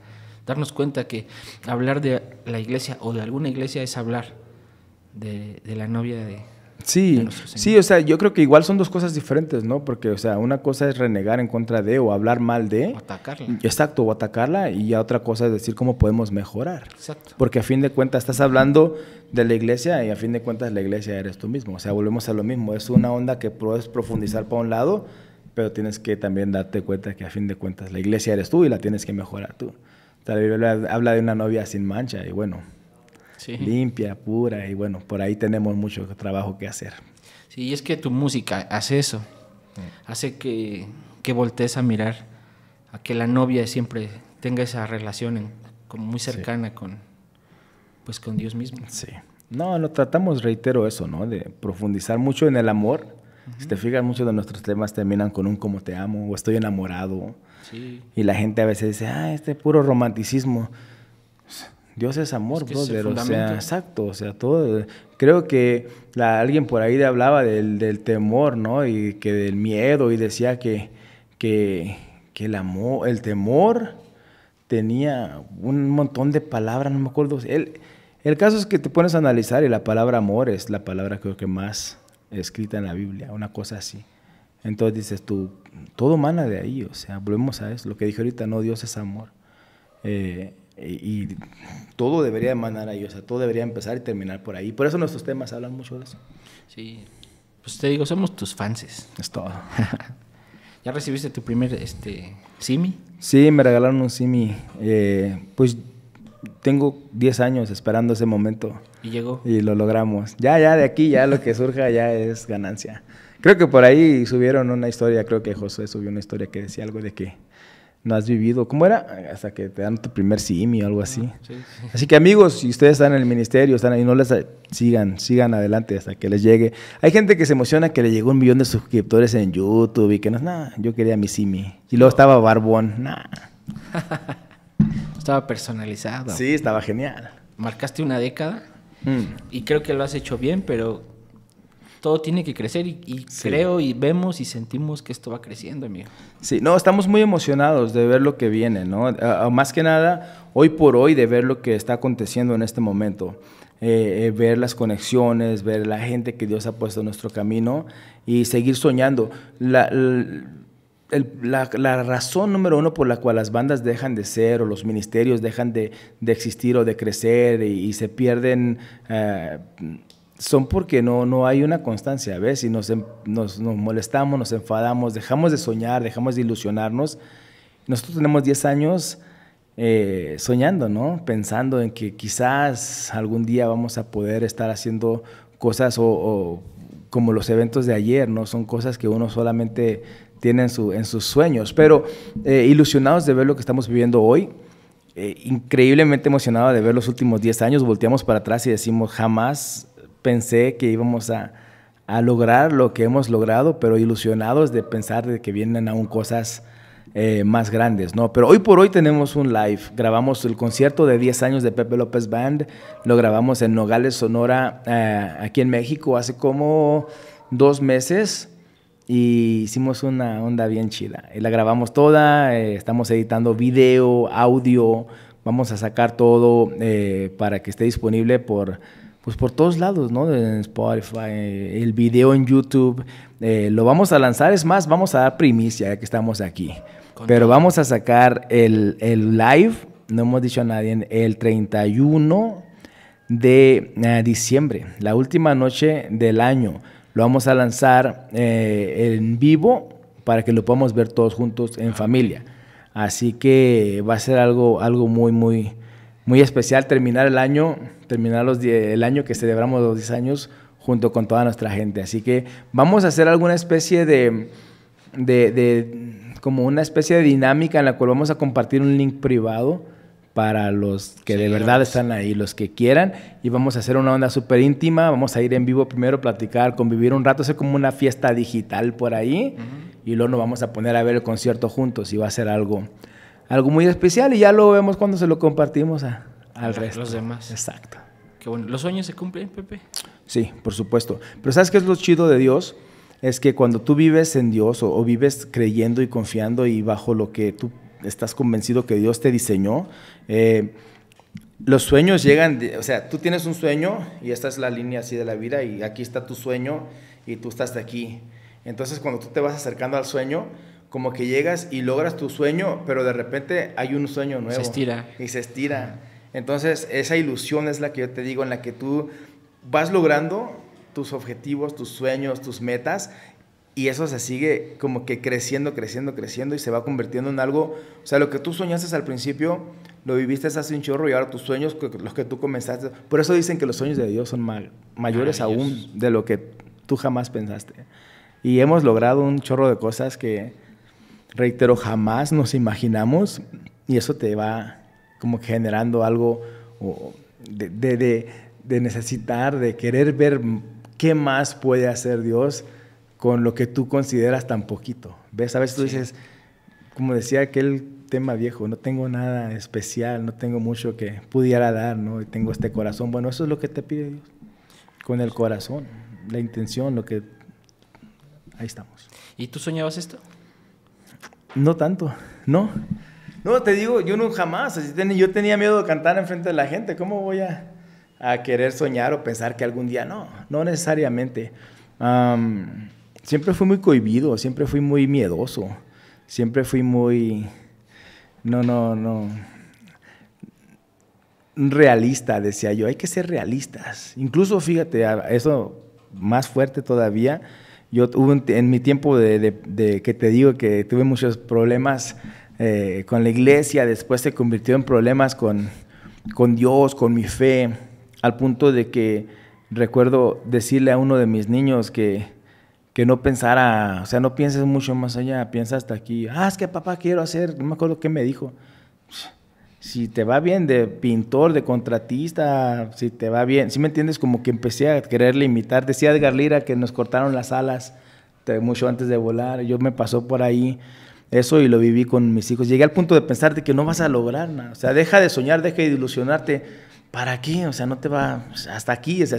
darnos cuenta que hablar de la iglesia o de alguna iglesia es hablar de, la novia de...
Sí, sí, o sea, yo creo que igual son dos cosas diferentes, ¿no? Porque, o sea, una cosa es renegar en contra de o hablar mal de... O atacarla. Exacto, o atacarla y otra cosa es decir cómo podemos mejorar. Exacto. Porque a fin de cuentas estás hablando de la iglesia y a fin de cuentas la iglesia eres tú mismo. O sea, volvemos a lo mismo. Es una onda que puedes profundizar para un lado, pero tienes que también darte cuenta que a fin de cuentas la iglesia eres tú y la tienes que mejorar tú. Biblia habla de una novia sin mancha y bueno, limpia, pura y bueno, por ahí tenemos mucho trabajo que hacer.
Sí, y es que tu música hace eso, mm. hace que, que voltees a mirar a que la novia siempre tenga esa relación en, como muy cercana con, pues, con Dios mismo. Sí.
No, lo tratamos, reitero eso, ¿no? De profundizar mucho en el amor. Si te fijas, muchos de nuestros temas terminan con un como te amo o estoy enamorado y la gente a veces dice, ah, este puro romanticismo. Dios es amor, brother. O sea, exacto. O sea, todo. Creo que alguien por ahí hablaba del, temor, ¿no? Y que del miedo y decía que, que, el amor, el temor tenía un montón de palabras, no me acuerdo. El, el caso es que te pones a analizar y la palabra amor es la palabra creo que más escrita en la Biblia, una cosa así. Entonces dices tú, todo mana de ahí, o sea, volvemos a eso, lo que dije ahorita, no, Dios es amor. Eh, y, todo debería emanar ahí, o sea, todo debería empezar y terminar por ahí. Por eso nuestros
temas hablan mucho de eso. Sí, pues te digo, somos tus fanses. Es todo. ¿Ya recibiste tu primer este,
Simi? Sí, me regalaron un Simi. Eh, pues tengo 10 años esperando ese momento. ¿Y llegó? Y lo logramos. Ya, ya, de aquí, ya lo que surja ya es ganancia. Creo que por ahí subieron una historia, creo que José subió una historia que decía algo de que no has vivido, ¿cómo era? Hasta que te dan tu primer simi o algo así. Ah, así que amigos, si ustedes están en el ministerio, están ahí, no les sigan, sigan adelante hasta que les llegue. Hay gente que se emociona que le llegó un millón de suscriptores en YouTube y que no, nada, yo quería mi simi. Y luego estaba Barbón,
nada. estaba personalizado. Sí, estaba genial. Marcaste una década mm. y creo que lo has hecho bien, pero todo tiene que crecer y, creo y vemos y sentimos que esto va creciendo, amigo.
Sí, no, estamos muy emocionados de ver lo que viene, ¿no? más que nada, hoy por hoy, de ver lo que está aconteciendo en este momento. Eh, eh, ver las conexiones, ver la gente que Dios ha puesto en nuestro camino y seguir soñando. La, razón número uno por la cual las bandas dejan de ser o los ministerios dejan de, existir o de crecer y, se pierden... Eh, son porque no, no hay una constancia, ¿ves? Y em, nos, nos, molestamos, nos enfadamos, dejamos de soñar, dejamos de ilusionarnos. Nosotros tenemos 10 años eh, soñando, ¿no? Pensando en que quizás algún día vamos a poder estar haciendo cosas o, como los eventos de ayer, ¿no? Son cosas que uno solamente tiene en, su, en sus sueños, pero eh, ilusionados de ver lo que estamos viviendo hoy. Eh, increíblemente emocionado de ver los últimos 10 años, volteamos para atrás y decimos, jamás pensé que íbamos a, lograr lo que hemos logrado, pero ilusionados de pensar de que vienen aún cosas eh, más grandes, ¿no? Pero hoy por hoy tenemos un live, grabamos el concierto de 10 años de Pepe López Band, lo grabamos en Nogales, Sonora, eh, aquí en México, hace como dos meses, y hicimos una onda bien chida. Y la grabamos toda, eh, estamos editando video, audio, vamos a sacar todo para que esté disponible por pues por todos lados, ¿no? En Spotify, el video en YouTube. Eh, lo vamos a lanzar, es más, vamos a dar primicia que estamos aquí. Pero vamos a sacar el, live, no hemos dicho a nadie, el 31 de eh, diciembre, la última noche del año. Lo vamos a lanzar eh, en vivo para que lo podamos ver todos juntos en ah. familia. Así que va a ser algo, algo muy, muy, muy especial terminar el año terminar los el año que celebramos los 10 años junto con toda nuestra gente. Así que vamos a hacer alguna especie de, de, como una especie de dinámica en la cual vamos a compartir un link privado para los que de verdad están ahí, los que quieran, y vamos a hacer una onda súper íntima, vamos a ir en vivo primero, platicar, convivir un rato, hacer como una fiesta digital por ahí, y luego nos vamos a poner a ver el concierto juntos y va a ser algo, algo muy especial y ya lo vemos cuando
se lo compartimos a, al resto. Los demás. Exacto. que bueno. ¿Los sueños se cumplen, Pepe?
Sí, por supuesto. Pero ¿sabes qué es lo chido de Dios? Es que cuando tú vives en Dios o, vives creyendo y confiando y bajo lo que tú estás convencido que Dios te diseñó, eh, los sueños llegan, o sea, tú tienes un sueño y esta es la línea así de la vida y aquí está tu sueño y tú estás de aquí. Entonces cuando tú te vas acercando al sueño, como que llegas y logras tu sueño, pero de repente hay un sueño nuevo. Se estira. Y se estira. Entonces, esa ilusión es la que yo te digo, en la que tú vas logrando tus objetivos, tus sueños, tus metas, y eso se sigue como que creciendo, creciendo, creciendo, y se va convirtiendo en algo, o sea, lo que tú soñaste al principio, lo viviste hace un chorro, y ahora tus sueños, los que tú comenzaste, por eso dicen que los sueños de Dios son mayores aún de lo que tú jamás pensaste. Y hemos logrado un chorro de cosas que, reitero, jamás nos imaginamos, y eso te va como generando algo de, necesitar, de querer ver qué más puede hacer Dios con lo que tú consideras tan poquito. ¿Ves? A veces tú dices, como decía aquel tema viejo, no tengo nada especial, no tengo mucho que pudiera dar, ¿no? tengo este corazón. Bueno, eso es lo que te pide Dios, con el corazón, la intención, lo que... Ahí estamos.
¿Y tú soñabas esto?
No tanto, no. No, te digo, yo no jamás, yo tenía miedo de cantar frente de la gente, ¿cómo voy a, querer soñar o pensar que algún día no? No necesariamente. siempre fui muy cohibido, siempre fui muy miedoso, siempre fui muy... No, no, no. Realista, decía yo, hay que ser realistas. Incluso, fíjate, eso más fuerte todavía. Yo tuve en mi tiempo de que te digo que tuve muchos problemas eh, con la iglesia, después se convirtió en problemas con, Dios, con mi fe, al punto de que recuerdo decirle a uno de mis niños que, no pensara, o sea, no pienses mucho más allá, piensa hasta aquí. Ah, es que papá quiero hacer, no me acuerdo qué me dijo. Si te va bien de pintor, de contratista, si te va bien, si me entiendes, como que empecé a quererle imitar. Decía Edgar Lira que nos cortaron las alas mucho antes de volar, yo me pasó por ahí eso y lo viví con mis hijos. Llegué al punto de pensar que no vas a lograr nada. O sea, deja de soñar, deja de ilusionarte. ¿Para qué? O sea, no te va hasta aquí. O sea,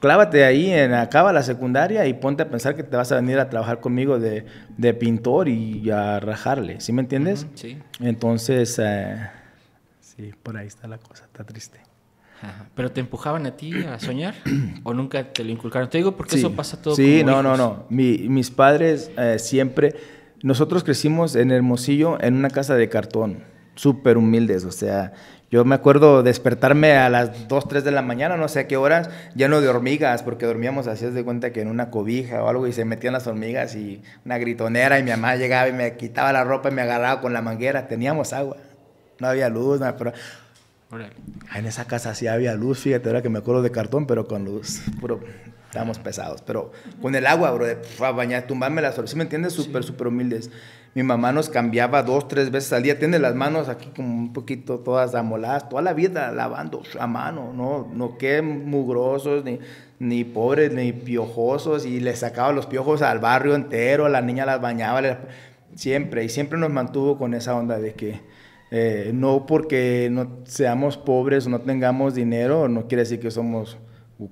clávate ahí, en, acaba la secundaria y ponte a pensar que te vas a venir a trabajar conmigo de, pintor y a rajarle. ¿Sí me entiendes? sí. Entonces, eh, sí,
por ahí está la cosa, está triste. ¿Pero te empujaban a ti a soñar? ¿O nunca te lo inculcaron? Te digo porque eso pasa todo. Sí, no, no, no.
mis padres eh, siempre nosotros crecimos en Hermosillo en una casa de cartón, súper humildes, o sea, yo me acuerdo despertarme a las 2, 3 de la mañana, no sé a qué horas, lleno de hormigas, porque dormíamos así, de cuenta que en una cobija o algo, y se metían las hormigas y una gritonera, y mi mamá llegaba y me quitaba la ropa y me agarraba con la manguera. Teníamos agua, no había luz, nada, pero. En esa casa sí había luz, fíjate, ahora que me acuerdo de cartón, pero con luz, puro estábamos pesados. Pero con el agua, bro, de, pues, a bañar, tumbarme las ¿sí me entiendes? Súper, súper humildes. Mi mamá nos cambiaba dos, tres veces al día. Tiene las manos aquí como un poquito todas amoladas, toda la vida lavando pues, a mano, ¿no? No que mugrosos, ni, ni pobres, ni piojosos. Y le sacaba los piojos al barrio entero, la niña las bañaba. Siempre, y siempre nos mantuvo con esa onda de que, eh, no porque no seamos pobres o no tengamos dinero, no quiere decir que somos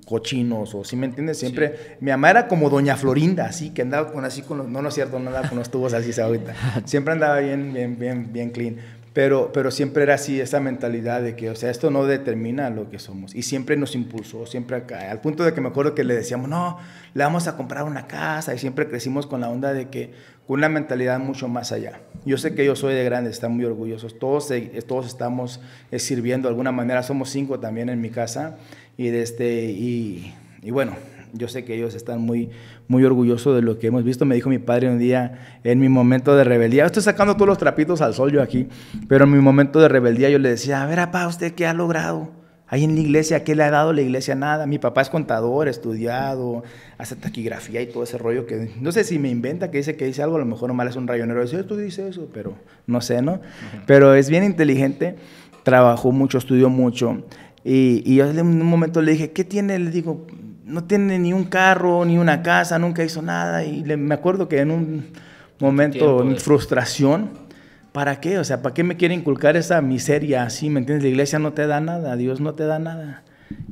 cochinos, o si me entiendes, siempre, mi mamá era como doña Florinda, así, que andaba con así, con no, no es cierto, nada con los tubos así, ahorita, siempre andaba bien, bien, bien, bien clean, pero, pero siempre era así, esa mentalidad de que, o sea, esto no determina lo que somos, y siempre nos impulsó, siempre acá, al punto de que me acuerdo que le decíamos, no, le vamos a comprar una casa, y siempre crecimos con la onda de que, con una mentalidad mucho más allá. Yo sé que yo soy de grande, están muy orgullosos, todos, todos estamos eh, sirviendo de alguna manera, somos cinco también en mi casa, y, este, y, bueno, yo sé que ellos están muy, muy orgullosos de lo que hemos visto. Me dijo mi padre un día, en mi momento de rebeldía, estoy sacando todos los trapitos al sol yo aquí, pero en mi momento de rebeldía yo le decía, a ver, papá, ¿usted qué ha logrado? Ahí en la iglesia, ¿qué le ha dado la iglesia? Nada. Mi papá es contador, estudiado, hace taquigrafía y todo ese rollo que no sé si me inventa que dice que dice algo, a lo mejor mal es un rayonero. Dice, tú dices eso, pero no sé, ¿no? Pero es bien inteligente, trabajó mucho, estudió mucho. Y, yo en un momento le dije, ¿qué tiene? Le digo, no tiene ni un carro, ni una casa, nunca hizo nada. Y me acuerdo que en un momento, de frustración, ¿para qué? O sea, ¿para qué me quiere inculcar esa miseria así? ¿Me entiendes? La iglesia no te da nada, Dios no te da nada.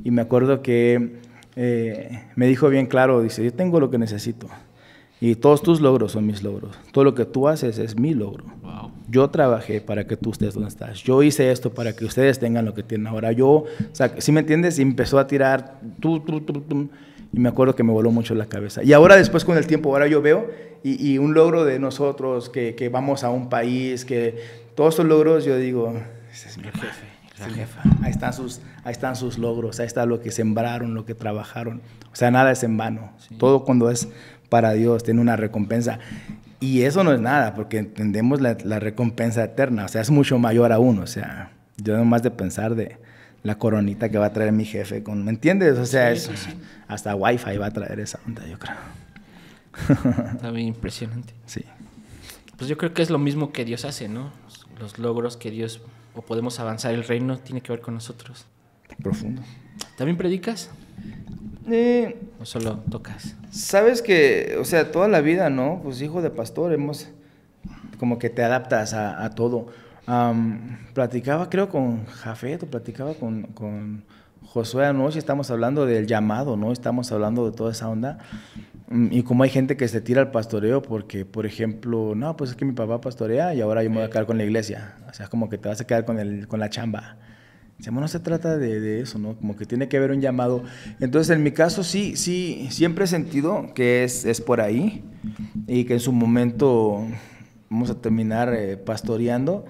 Y me acuerdo que eh, me dijo bien claro, dice, yo tengo lo que necesito. Y todos tus logros son mis logros. Todo lo que tú haces es mi logro. Yo trabajé para que tú estés donde estás. Yo hice esto para que ustedes tengan lo que tienen ahora. Yo, o sea, si me entiendes, y empezó a tirar, y me acuerdo que me voló mucho la cabeza. Y ahora después con el tiempo, ahora yo veo, y, un logro de nosotros, que, vamos a un país, que todos esos logros, yo digo, ese es mi jefe, Ahí están, sus, ahí están sus logros, ahí está lo que sembraron, lo que trabajaron. O sea, nada es en vano. Todo cuando es para Dios, tiene una recompensa. Y eso no es nada, porque entendemos la, recompensa eterna, o sea, es mucho mayor a uno, o sea, yo no más de pensar de la coronita que va a traer mi jefe, con, ¿me entiendes? O sea, hasta wifi va a traer esa onda, yo creo.
Está bien impresionante. Sí. Pues yo creo que es lo mismo que Dios hace, ¿no? Los logros que Dios, o podemos avanzar el reino, tiene que ver con nosotros. Profundo. ¿También predicas? Eh, ¿O solo tocas? Sabes que, o sea, toda la vida, ¿no? Pues hijo de pastor, hemos,
como que te adaptas a, todo. platicaba, creo, con Jafet, o platicaba con, con Josué anoche, estamos hablando del llamado, ¿no? Estamos hablando de toda esa onda. Mm, y como hay gente que se tira al pastoreo porque, por ejemplo, no, pues es que mi papá pastorea y ahora yo me voy a quedar con la iglesia. O sea, como que te vas a quedar con, el, con la chamba no se trata de, de, eso, ¿no? Como que tiene que haber un llamado. Entonces, en mi caso, sí, sí, siempre he sentido que es, es por ahí y que en su momento vamos a terminar eh, pastoreando,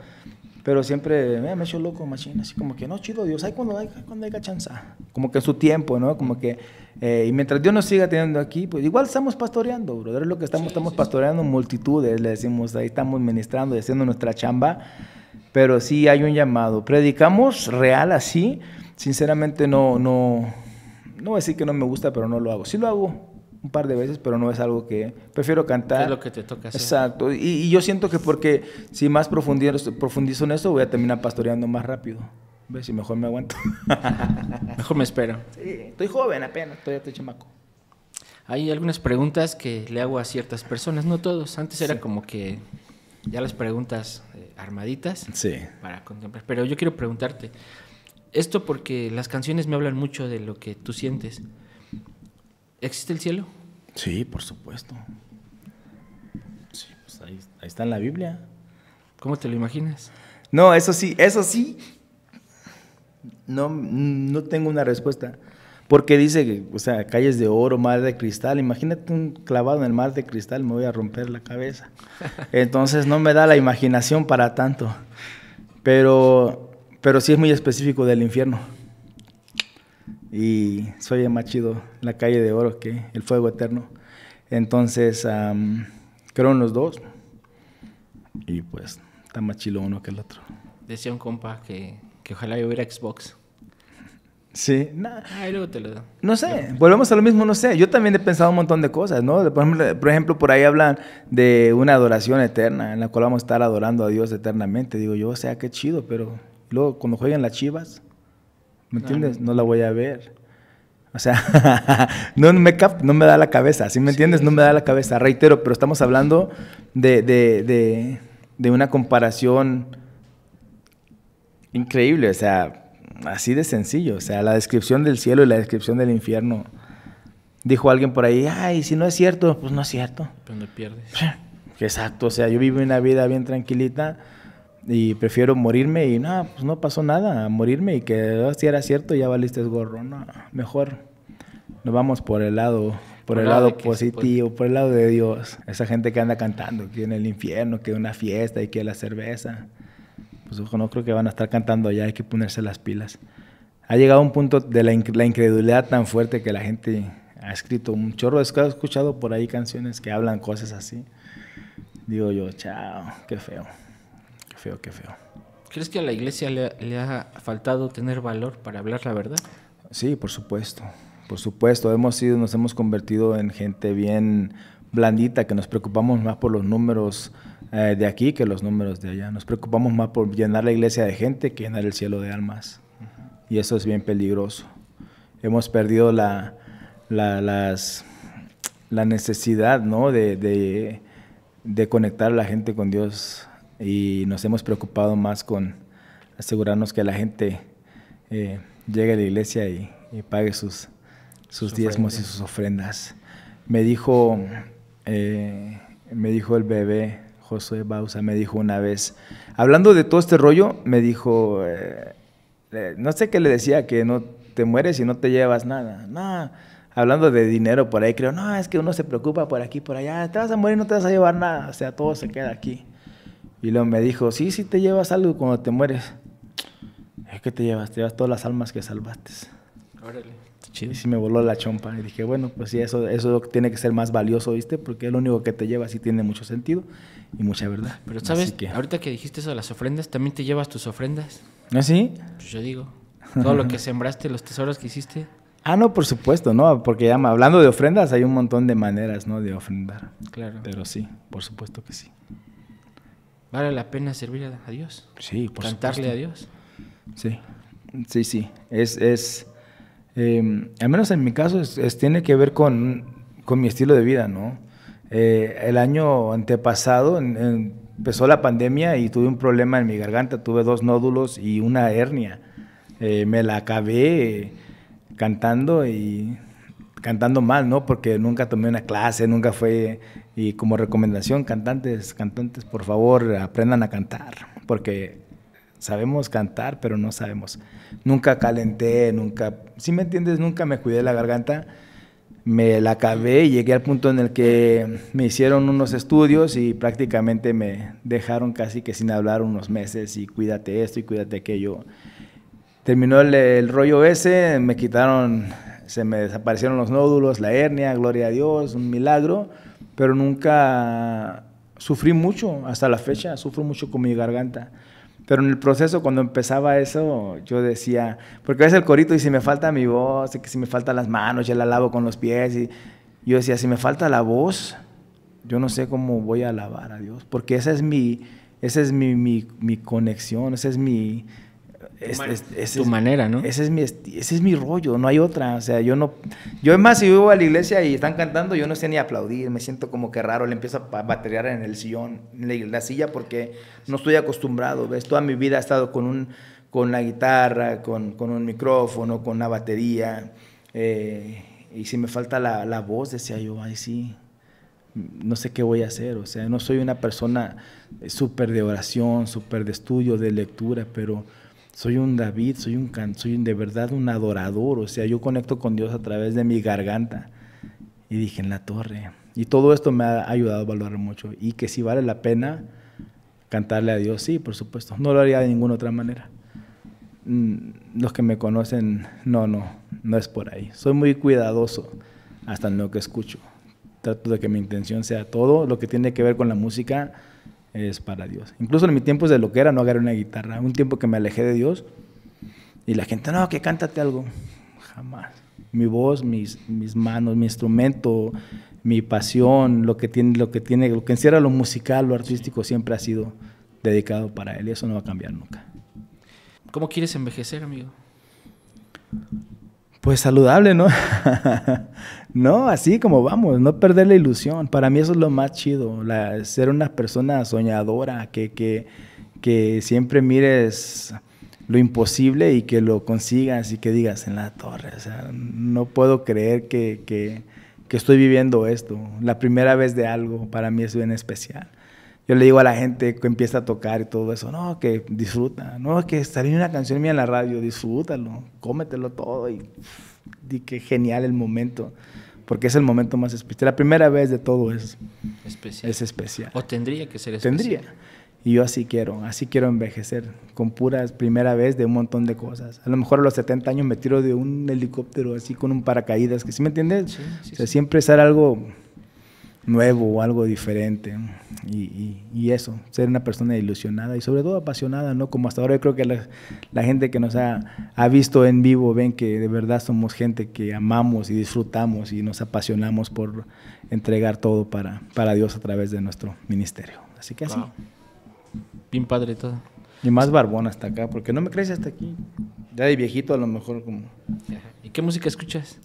pero siempre eh, me he hecho loco, machín, así como que, no, chido Dios, ahí cuando hay, cuando haya chance, como que en su tiempo, ¿no? Como que, eh, y mientras Dios nos siga teniendo aquí, pues igual estamos pastoreando, brother, es lo que estamos, estamos pastoreando multitudes, le decimos, ahí estamos ministrando, haciendo nuestra chamba pero sí hay un llamado. ¿Predicamos real así? Sinceramente no, no, no voy decir que no me gusta, pero no lo hago. Sí lo hago un par de veces, pero no es algo que... Prefiero cantar. Es lo
que te toca hacer.
Exacto. Y, yo siento que porque si más profundizo, en eso, voy a terminar pastoreando más rápido.
ver si mejor me aguanto. mejor me espero.
Sí, estoy joven apenas, todavía estoy chamaco.
Hay algunas preguntas que le hago a ciertas personas, no todos. Antes era como que ya las preguntas eh, armaditas sí. para contemplar. Pero yo quiero preguntarte, esto porque las canciones me hablan mucho de lo que tú sientes. ¿Existe el cielo?
Sí, por supuesto. Sí, pues ahí, está en la Biblia. ¿Cómo te lo imaginas? No, eso sí, eso sí. No, no tengo una respuesta. Porque dice, o sea, calles de oro, mar de cristal. Imagínate un clavado en el mar de cristal, me voy a romper la cabeza. Entonces no me da la imaginación para tanto. Pero, pero sí es muy específico del infierno. Y soy más chido la calle de oro que el fuego eterno. Entonces, creo en los dos. Y pues, está más chido uno que el otro.
Decía un compa que, que ojalá yo hubiera Xbox. Sí. luego te lo doy.
No sé, volvemos a lo mismo, no sé. Yo también he pensado un montón de cosas, ¿no? Por ejemplo, por ahí hablan de una adoración eterna, en la cual vamos a estar adorando a Dios eternamente. Digo yo, o sea, qué chido, pero luego cuando jueguen las chivas, ¿me entiendes? No, la voy a ver. O sea, no, me no me da la cabeza, ¿sí me entiendes? no me da la cabeza, reitero, pero estamos hablando de, de, de una comparación increíble, o sea Así de sencillo, o sea, la descripción del cielo y la descripción del infierno. Dijo alguien por ahí, ay, si no es cierto, pues no es cierto. Pero no pierdes. Exacto, o sea, yo vivo una vida bien tranquilita y prefiero morirme y no, pues no pasó nada, morirme y que ah, si era cierto ya valiste el gorro, no, mejor nos vamos por el lado, por, el lado, positivo, por el lado de Dios. Esa gente que anda cantando que en el infierno, que una fiesta y que la cerveza pues no creo que van a estar cantando ya, hay que ponerse las pilas. Ha llegado un punto de la, incredulidad tan fuerte que la gente ha escrito un chorro, he escuchado por ahí canciones que hablan cosas así. Digo yo,
chao, qué feo,
qué feo, qué feo.
¿Crees que a la iglesia le, le ha faltado tener valor para hablar la verdad?
Sí, por supuesto, por supuesto. Hemos sido, nos hemos convertido en gente bien blandita, que nos preocupamos más por los números, eh, de aquí que los números de allá. Nos preocupamos más por llenar la iglesia de gente que llenar el cielo de almas. Y eso es bien peligroso. Hemos perdido la, la, necesidad ¿no? de, conectar a la gente con Dios y nos hemos preocupado más con asegurarnos que la gente eh, llegue a la iglesia y, pague sus, sus, diezmos y sus ofrendas. Me dijo, eh, me dijo el bebé José Bausa me dijo una vez, hablando de todo este rollo, me dijo, eh, eh, no sé qué le decía, que no te mueres y no te llevas nada. No, hablando de dinero por ahí, creo, no, es que uno se preocupa por aquí, por allá, te vas a morir, y no te vas a llevar nada, o sea, todo se queda aquí. Y luego me dijo, sí, sí te llevas algo cuando te mueres. Es que te llevas, te llevas todas las almas que salvaste. Órale. Y sí me voló la chompa. Y dije, bueno, pues sí, eso, eso tiene que ser más valioso, ¿viste? Porque es lo único que te lleva, y tiene mucho sentido y mucha verdad. Pero sabes, que...
ahorita que dijiste eso de las ofrendas, también te llevas tus ofrendas. ¿Ah, sí? Pues yo digo, todo lo que sembraste, los tesoros que hiciste.
Ah, no, por supuesto, ¿no? Porque hablando de ofrendas, hay un montón de maneras, ¿no? De ofrendar. Claro. Pero sí, por supuesto que sí.
¿Vale la pena servir a Dios? Sí, por Cantarle a Dios.
Sí, sí, sí. Es, es em, al menos en mi caso, tiene que ver con mi estilo de vida, ¿no? Eh, el año antepasado empezó la pandemia y tuve un problema en mi garganta, tuve dos nódulos y una hernia. Eh, me la acabé eh, cantando y cantando mal, ¿no? Porque nunca tomé una clase, nunca fue... Y como recomendación, cantantes, cantantes, por favor, aprendan a cantar, porque sabemos cantar, pero no sabemos. Nunca calenté, nunca, si me entiendes, nunca me cuidé la garganta me la acabé y llegué al punto en el que me hicieron unos estudios y prácticamente me dejaron casi que sin hablar unos meses y cuídate esto y cuídate aquello. Terminó el, rollo ese, me quitaron, se me desaparecieron los nódulos, la hernia, gloria a Dios, un milagro, pero nunca sufrí mucho hasta la fecha, sufro mucho con mi garganta. Pero en el proceso, cuando empezaba eso, yo decía, porque a el corito y si me falta mi voz, que si me faltan las manos, ya la lavo con los pies. Y yo decía, si me falta la voz, yo no sé cómo voy a alabar a Dios, porque esa es mi, esa es mi, mi conexión, esa es mi, es, es, tu manera, ¿no? Ese es, mi, ese es mi rollo, no hay otra. O sea, yo no. Yo, si vivo voy a la iglesia y están cantando, yo no sé ni aplaudir, me siento como que raro, le empiezo a bateriar en el sillón, en la, silla, porque no estoy acostumbrado, ¿ves? Toda mi vida he estado con, un, con la guitarra, con, un micrófono, con la batería. Eh, y si me falta la, la voz, decía yo, ay, sí, no sé qué voy a hacer. O sea, no soy una persona eh, súper de oración, súper de estudio, de lectura, pero soy un David, soy un can, de verdad un adorador, o sea, yo conecto con Dios a través de mi garganta. Y dije, en la torre. Y todo esto me ha ayudado a valorar mucho. Y que si vale la pena cantarle a Dios, sí, por supuesto. No lo haría de ninguna otra manera. Mm, los que me conocen, no, no, no es por ahí. Soy muy cuidadoso hasta en lo que escucho. Trato de que mi intención sea todo lo que tiene que ver con la música es para Dios. Incluso en mi tiempo de lo que era no agarré una guitarra. Un tiempo que me alejé de Dios y la gente, no, que cántate algo. Jamás. Mi voz, mis, mis manos, mi instrumento, mi pasión, lo que tiene, lo que tiene, lo que encierra lo musical, lo artístico, siempre ha sido dedicado para él y eso no va a cambiar nunca.
¿Cómo quieres envejecer, amigo?
pues saludable, ¿no? no, así como vamos, no perder la ilusión. Para mí eso es lo más chido, ser una persona soñadora, que, que, siempre mires lo imposible y que lo consigas y que digas en la torre, o sea, no puedo creer que, que, que estoy viviendo esto, la primera vez de algo, para mí es bien especial yo le digo a la gente que empieza a tocar y todo eso, no, que disfruta, no, que salió una canción mía en la radio, disfrútalo, cómetelo todo y, di que genial el momento, porque es el momento más especial. La primera vez de todo es especial.
Es especial. O tendría que ser especial. Tendría.
Y yo así quiero, así quiero envejecer, con puras primera vez de un montón de cosas. A lo mejor a los 70 años me tiro de un helicóptero así con un paracaídas, que ¿sí me entiendes? o sea, siempre es algo nuevo o algo diferente. Y, eso, ser una persona ilusionada y sobre todo apasionada, ¿no? Como hasta ahora yo creo que la, gente que nos ha, visto en vivo ven que de verdad somos gente que amamos y disfrutamos y nos apasionamos por entregar todo para, para Dios a través de nuestro ministerio. Así que así. Bien padre todo. Y más barbón hasta acá, porque no me crees hasta aquí. Ya de viejito a lo mejor como...
¿Y qué música escuchas?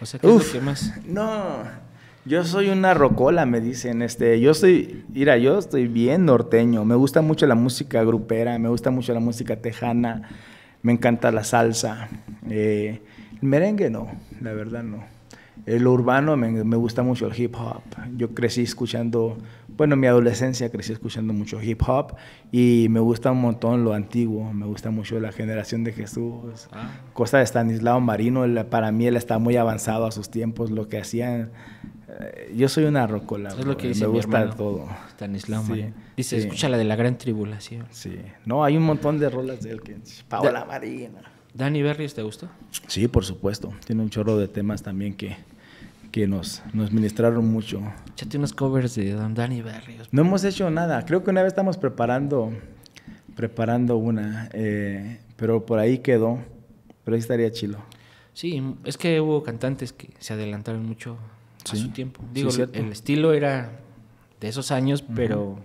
O sea, ¿qué más...?
No... Yo soy una rocola, me dicen. Este, yo soy, mira, yo estoy bien norteño. Me gusta mucho la música grupera, me gusta mucho la música tejana, me encanta la salsa. Eh, el merengue no, la verdad no. El urbano me, gusta mucho el hip hop. Yo crecí escuchando, bueno, en mi adolescencia crecí escuchando mucho hip hop y me gusta un montón lo antiguo. Me gusta mucho la generación de Jesús. Ah. Cosa de Stanislao Marino, para mí él está muy avanzado a sus tiempos, lo que hacían eh, yo soy una rocola. Es lo que me gusta todo. islam. sí, Dice, escucha la de la gran tribulación. Sí. No, hay un montón de rolas de él Paola Marina.
¿Dani Berrios ¿te gustó?
Sí, por supuesto. Tiene un chorro de temas también que, que nos, nos ministraron mucho. tiene unos covers de Don Danny Berrios. No hemos hecho nada. Creo que una vez estamos preparando, preparando una, eh, pero por ahí quedó. Pero ahí estaría chilo.
Sí, es que hubo cantantes que se adelantaron mucho a su tiempo. Digo, el estilo era de esos años, pero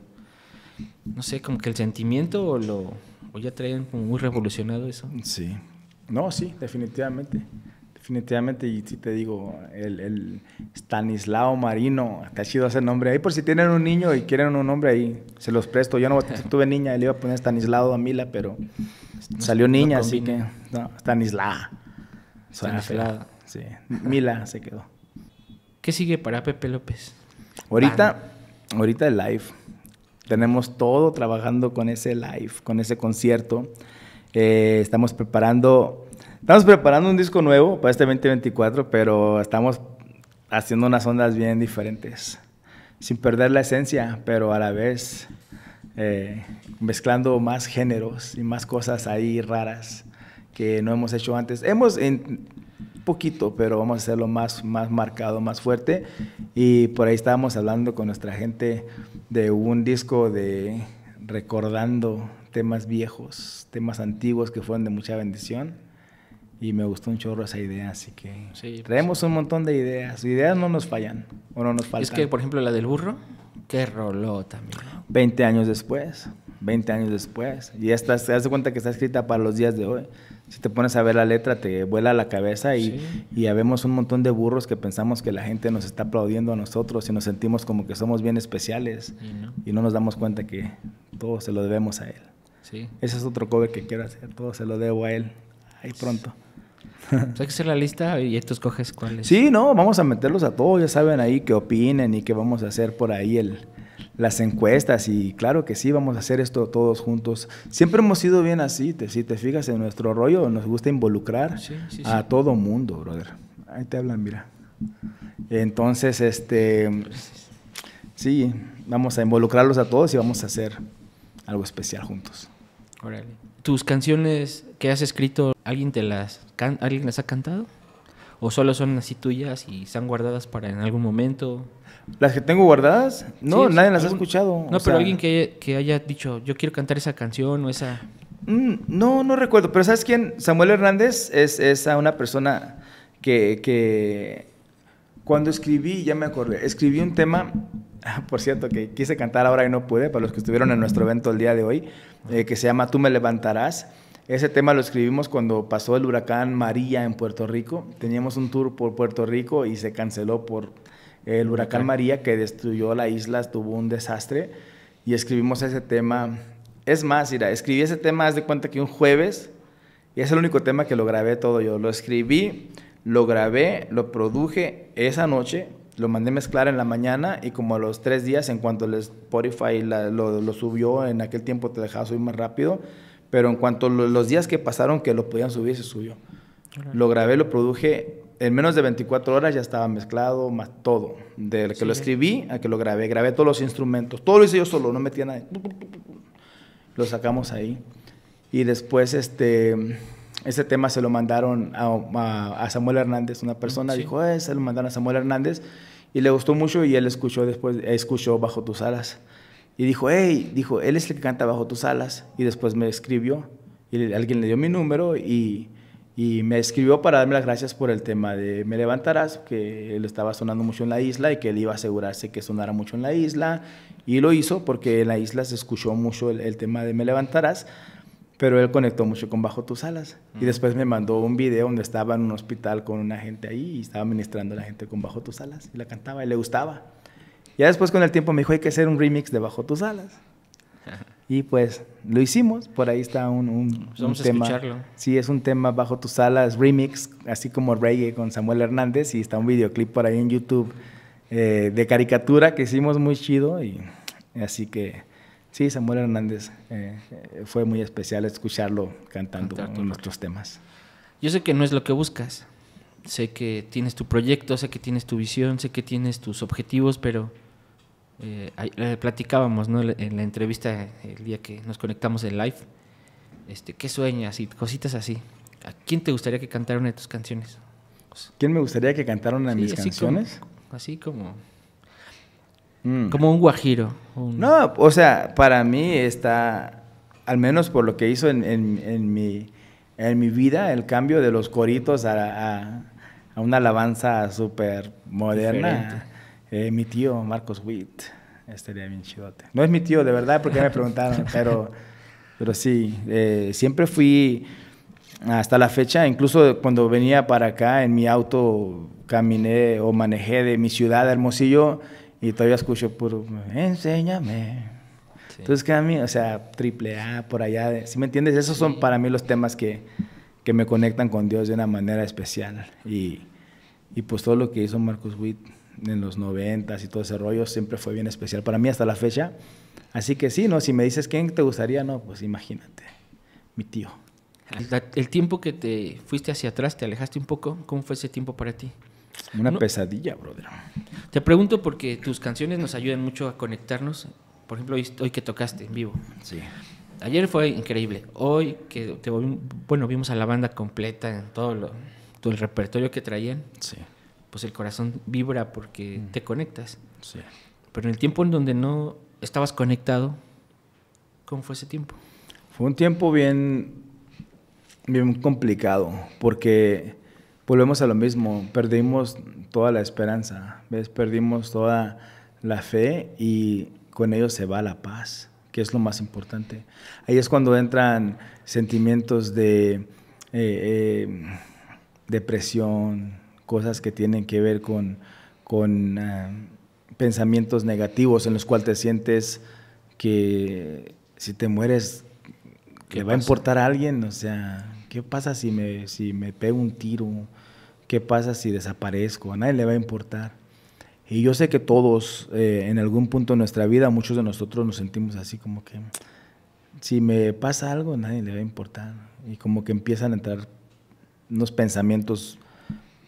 no sé, como que el sentimiento o lo ya traen como muy revolucionado eso. Sí. No, sí, definitivamente. Definitivamente, y si te digo, el, el
Stanislao Marino, ha sido ese nombre ahí, por si tienen un niño y quieren un nombre ahí, se los presto. Yo no tuve niña, le iba a poner Stanislao a Mila, pero salió niña, así que no, Stanislao. Sí,
Mila se quedó. ¿Qué sigue para Pepe López? Ahorita,
ahorita el live. Tenemos todo trabajando con ese live, con ese concierto. Eh, estamos preparando, estamos preparando un disco nuevo para este 2024, pero estamos haciendo unas ondas bien diferentes, sin perder la esencia, pero a la vez eh, mezclando más géneros y más cosas ahí raras que no hemos hecho antes. Hemos, en, poquito, pero vamos a hacerlo más, más marcado, más fuerte. Y por ahí estábamos hablando con nuestra gente de un disco de recordando temas viejos, temas antiguos que fueron de mucha bendición. Y me gustó un chorro esa idea, así que pues traemos un montón de ideas. Ideas no nos fallan o no nos faltan. Es que, por ejemplo, la del burro, que roló también. 20 años después, 20 años después. Y esta se hace cuenta que está escrita para los días de hoy si te pones a ver la letra, te vuela la cabeza y, vemos un montón de burros que pensamos que la gente nos está aplaudiendo a nosotros y nos sentimos como que somos bien especiales y no, nos damos cuenta que todo se lo debemos a él. Sí. Ese es otro cover que quiero hacer, todo se lo debo a él.
Ahí pronto. Pues hay que hacer la lista y tú escoges cuáles.
Sí, no, vamos a meterlos a todos, ya saben ahí que opinen y qué vamos a hacer por ahí el, las encuestas y claro que sí, vamos a hacer esto todos juntos. Siempre hemos sido bien así, te, si te fijas en nuestro rollo, nos gusta involucrar a todo mundo, brother. Ahí te hablan, mira. Entonces, este, sí, vamos a involucrarlos a todos y vamos a
hacer algo especial juntos. ¿Tus canciones que has escrito, alguien te las, alguien las ha cantado? ¿O solo son así tuyas y están guardadas para en algún momento? Las que tengo guardadas, no, nadie las ha escuchado. No, pero alguien que, haya dicho, yo quiero cantar esa canción o esa...
Mm, no, no recuerdo, pero ¿sabes quién? Samuel Hernández es, una persona que, cuando escribí, ya me acordé, escribí un tema, por cierto, que quise cantar ahora y no pude, para los que estuvieron en nuestro evento el día de hoy, eh, que se llama Tú me levantarás. Ese tema lo escribimos cuando pasó el huracán María en Puerto Rico. Teníamos un tour por Puerto Rico y se canceló por el huracán María que destruyó la isla, tuvo un desastre y escribimos ese tema. Es más, mira, escribí ese tema, haz de cuenta que un jueves, y es el único tema que lo grabé todo yo. Lo escribí, lo grabé, lo produje esa noche, lo mandé mezclar en la mañana y como a los tres días, en cuanto el Spotify lo, subió, en aquel tiempo te dejaba subir más rápido, pero en cuanto los días que pasaron que lo podían subir, se subió. Lo grabé, lo produje en menos de 24 horas ya estaba mezclado, más todo. Del que lo escribí a que lo grabé. Grabé todos los instrumentos. Todo lo hice yo solo, no metía nadie. Lo sacamos ahí. Y después este, tema se lo mandaron a, Samuel Hernández. Una persona dijo, es, eh, se lo mandaron a Samuel Hernández. Y le gustó mucho y él escuchó después, eh, escuchó Bajo tus alas. Y dijo, hey, dijo, él es el que canta Bajo tus alas. Y después me escribió. Y alguien le dio mi número y y me escribió para darme las gracias por el tema de Me Levantarás, que él estaba sonando mucho en la isla y que él iba a asegurarse que sonara mucho en la isla. Y lo hizo porque en la isla se escuchó mucho el, tema de Me Levantarás, pero él conectó mucho con Bajo tus alas. Y mm. después me mandó un video donde estaba en un hospital con una gente ahí y estaba ministrando a la gente con Bajo tus alas. Y la cantaba y le gustaba. Ya después con el tiempo me dijo, hay que hacer un remix de Bajo tus alas. Y pues lo hicimos, por ahí está un, un, pues tema. es un tema bajo tus alas, remix, así como reggae con Samuel Hernández y está un videoclip por ahí en YouTube eh, de caricatura que hicimos muy chido y así que sí, Samuel Hernández eh, fue muy especial escucharlo cantando nuestros temas.
Yo sé que no es lo que buscas, sé que tienes tu proyecto, sé que tienes tu visión, sé que tienes tus objetivos, pero eh, platicábamos ¿no? en la entrevista eh, el día que nos conectamos en live, este, ¿qué sueñas y cositas así? ¿A quién te gustaría que cantara una de tus canciones? ¿Quién me gustaría que cantara una de mis canciones? así como... Mm. Como un guajiro. No, o sea,
para mí está, al menos por lo que hizo en, en, en, mi, en mi, vida, el cambio de los coritos a, a, una alabanza súper moderna. Eh, mi tío, Marcos Witt, estaría bien chidote. No es mi tío, de verdad, porque me preguntaron, pero, pero sí, eh, siempre fui hasta la fecha, incluso cuando venía para acá en mi auto, caminé o manejé de mi ciudad Hermosillo y todavía escucho Por enséñame. Entonces, que a mí, o sea, triple A, por allá, si ¿sí me entiendes? Esos son para mí los temas que, que, me conectan con Dios de una manera especial. Y, y pues todo lo que hizo Marcos Witt en los noventas y todo ese rollo, siempre fue bien especial para mí hasta la fecha. Así que sí, ¿no? Si me dices quién te gustaría, no, pues imagínate, mi tío.
El tiempo que te fuiste hacia atrás, te alejaste un poco, ¿cómo fue ese tiempo para ti? Una pesadilla, brother. Te pregunto porque tus canciones nos ayudan mucho a conectarnos. Por ejemplo, hoy, que tocaste en vivo. Sí. Ayer fue increíble. Hoy que te bueno, vimos a la banda completa en todo lo, todo el repertorio que traían. Sí pues el corazón vibra porque te conectas. Sí. Pero en el tiempo en donde no estabas conectado, ¿cómo fue ese tiempo?
Fue un tiempo bien, bien complicado, porque volvemos a lo mismo, perdimos toda la esperanza, ¿ves? perdimos toda la fe y con ello se va la paz, que es lo más importante. Ahí es cuando entran sentimientos de eh, eh, depresión, cosas que tienen que ver con, con ah, pensamientos negativos en los cuales te sientes que si te mueres, ¿le va a importar a alguien? O sea, ¿qué pasa si me, si me pego un tiro? ¿Qué pasa si desaparezco? A nadie le va a importar. Y yo sé que todos, eh, en algún punto de nuestra vida, muchos de nosotros nos sentimos así como que, si me pasa algo, a nadie le va a importar. Y como que empiezan a entrar unos pensamientos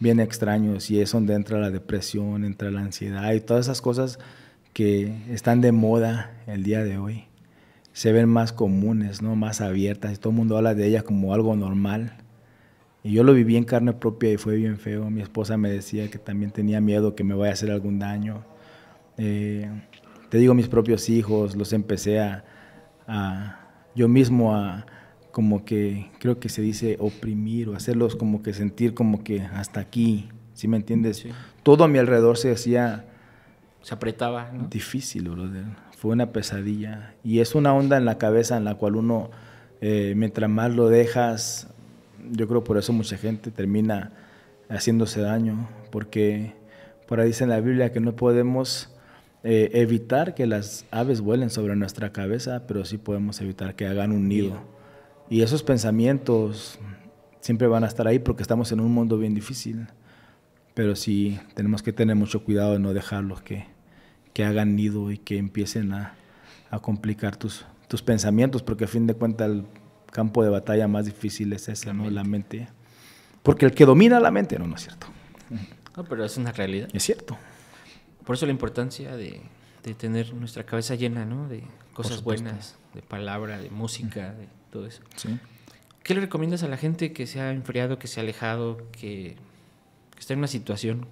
bien extraños y es donde entra la depresión, entra la ansiedad y todas esas cosas que están de moda el día de hoy. Se ven más comunes, ¿no? más abiertas y todo el mundo habla de ellas como algo normal. Y yo lo viví en carne propia y fue bien feo. Mi esposa me decía que también tenía miedo que me vaya a hacer algún daño. Eh, te digo, mis propios hijos los empecé a yo mismo a, como que creo que se dice oprimir o hacerlos como que sentir como que hasta aquí, si me entiendes? Todo a mi alrededor se hacía...
Se apretaba,
Difícil, brother. Fue una pesadilla. Y es una onda en la cabeza en la cual uno, eh, mientras más lo dejas, yo creo por eso mucha gente termina haciéndose daño, porque por ahí dice en la Biblia que no podemos eh, evitar que las aves vuelen sobre nuestra cabeza, pero sí podemos evitar que hagan un nido. Y esos pensamientos siempre van a estar ahí porque estamos en un mundo bien difícil. Pero sí tenemos que tener mucho cuidado de no dejarlos que, que hagan nido y que empiecen a, complicar tus, tus pensamientos, porque a fin de cuentas el campo de batalla más difícil es ese, ¿no? La mente. Porque el que domina la mente, no, no es cierto.
No, pero es una realidad. Es cierto. Por eso la importancia de, de tener nuestra cabeza llena, ¿no? De cosas buenas, de palabra, de música, de todo eso. Sí. ¿Qué le recomiendas a la gente que se ha enfriado, que se ha alejado, que, está en una situación?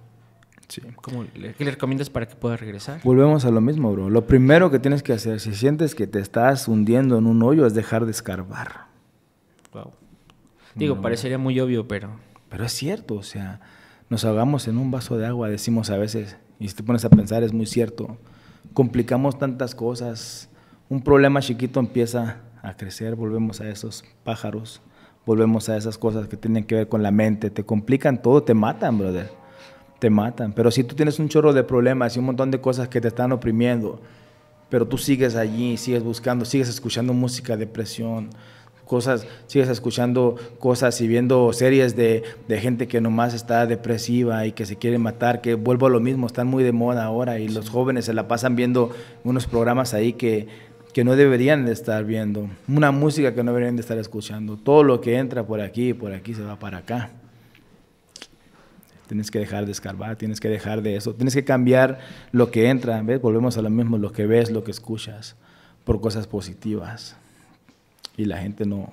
¿Cómo le, ¿Qué le recomiendas para que pueda regresar?
Volvemos a lo mismo, bro. Lo primero que tienes que hacer si sientes que te estás hundiendo en un hoyo es dejar de escarbar.
Wow. Digo, parecería muy obvio, pero... Pero es cierto, o sea,
nos ahogamos en un vaso de agua, decimos a veces, y si te pones a pensar es muy cierto, complicamos tantas cosas, un problema chiquito empieza a crecer, volvemos a esos pájaros, volvemos a esas cosas que tienen que ver con la mente, te complican todo, te matan, brother, te matan. Pero si tú tienes un chorro de problemas y un montón de cosas que te están oprimiendo, pero tú sigues allí, sigues buscando, sigues escuchando música, depresión, cosas, sigues escuchando cosas y viendo series de, gente que nomás está depresiva y que se quiere matar, que vuelvo a lo mismo, están muy de moda ahora y los jóvenes se la pasan viendo unos programas ahí que que no deberían de estar viendo, una música que no deberían de estar escuchando. Todo lo que entra por aquí, por aquí se va para acá. Tienes que dejar de escarbar, tienes que dejar de eso, tienes que cambiar lo que entra, ¿ves? Volvemos a lo mismo, lo que ves, lo que escuchas, por cosas positivas. Y la gente no,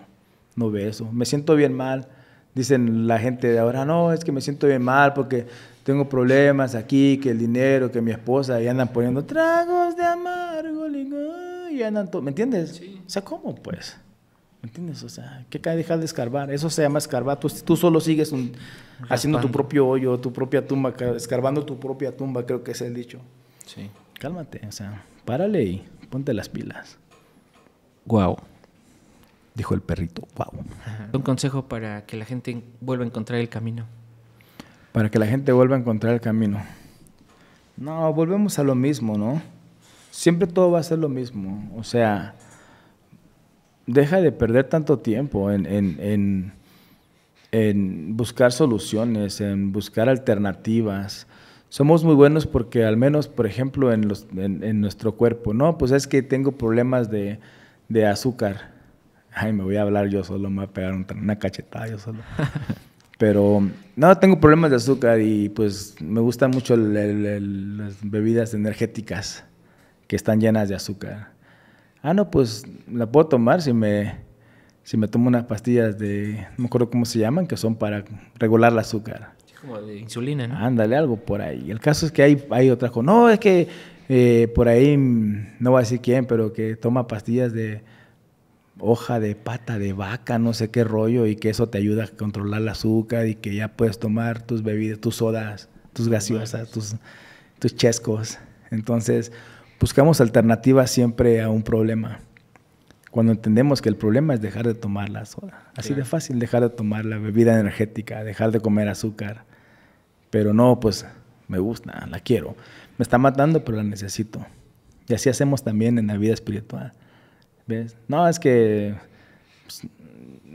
no ve eso. Me siento bien mal, dicen la gente de ahora, no, es que me siento bien mal porque tengo problemas aquí, que el dinero, que mi esposa, y andan poniendo tragos de amargo licor. Ah, ¿me entiendes? O sea, ¿cómo pues? ¿Me entiendes? O sea, ¿qué cae dejar de escarbar? Eso se llama escarbar. Tú, solo sigues haciendo tu propio hoyo, tu propia tumba, escarbando tu propia tumba, creo que es el dicho. Sí. Cálmate, o sea,
párale y ponte las pilas. Guau. Wow. Dijo el perrito, guau. Wow. Un consejo para que la gente vuelva a encontrar el camino.
Para que la gente vuelva a encontrar el camino. No, volvemos a lo mismo, ¿no? siempre todo va a ser lo mismo. O sea, deja de perder tanto tiempo en, buscar soluciones, en buscar alternativas somos muy buenos porque al menos, por ejemplo, en, los, en, nuestro cuerpo, no, pues es que tengo problemas de, azúcar. Ay, me voy a hablar yo solo, me voy a pegar una cachetada yo solo. Pero no, tengo problemas de azúcar y pues me gustan mucho las bebidas energéticas que están llenas de azúcar. Ah, no, pues la puedo tomar si me, si me tomo unas pastillas de, no me acuerdo cómo se llaman, que son para regular el azúcar.
Como de insulina, ¿no?
Ándale, algo por ahí. El caso es que hay, hay otras cosas. No, es que eh, por ahí, mm, no voy a decir quién, pero que toma pastillas de hoja de pata de vaca, no sé qué rollo, y que eso te ayuda a controlar el azúcar y que ya puedes tomar tus bebidas, tus sodas, tus gaseosas, tus, tus chescos. Entonces, Buscamos alternativas siempre a un problema. Cuando entendemos que el problema es dejar de tomar la soda. Así de fácil, dejar de tomar la bebida energética, dejar de comer azúcar. Pero no, pues me gusta, la quiero. Me está matando, pero la necesito. Y así hacemos también en la vida espiritual. ¿Ves? No, es que pues,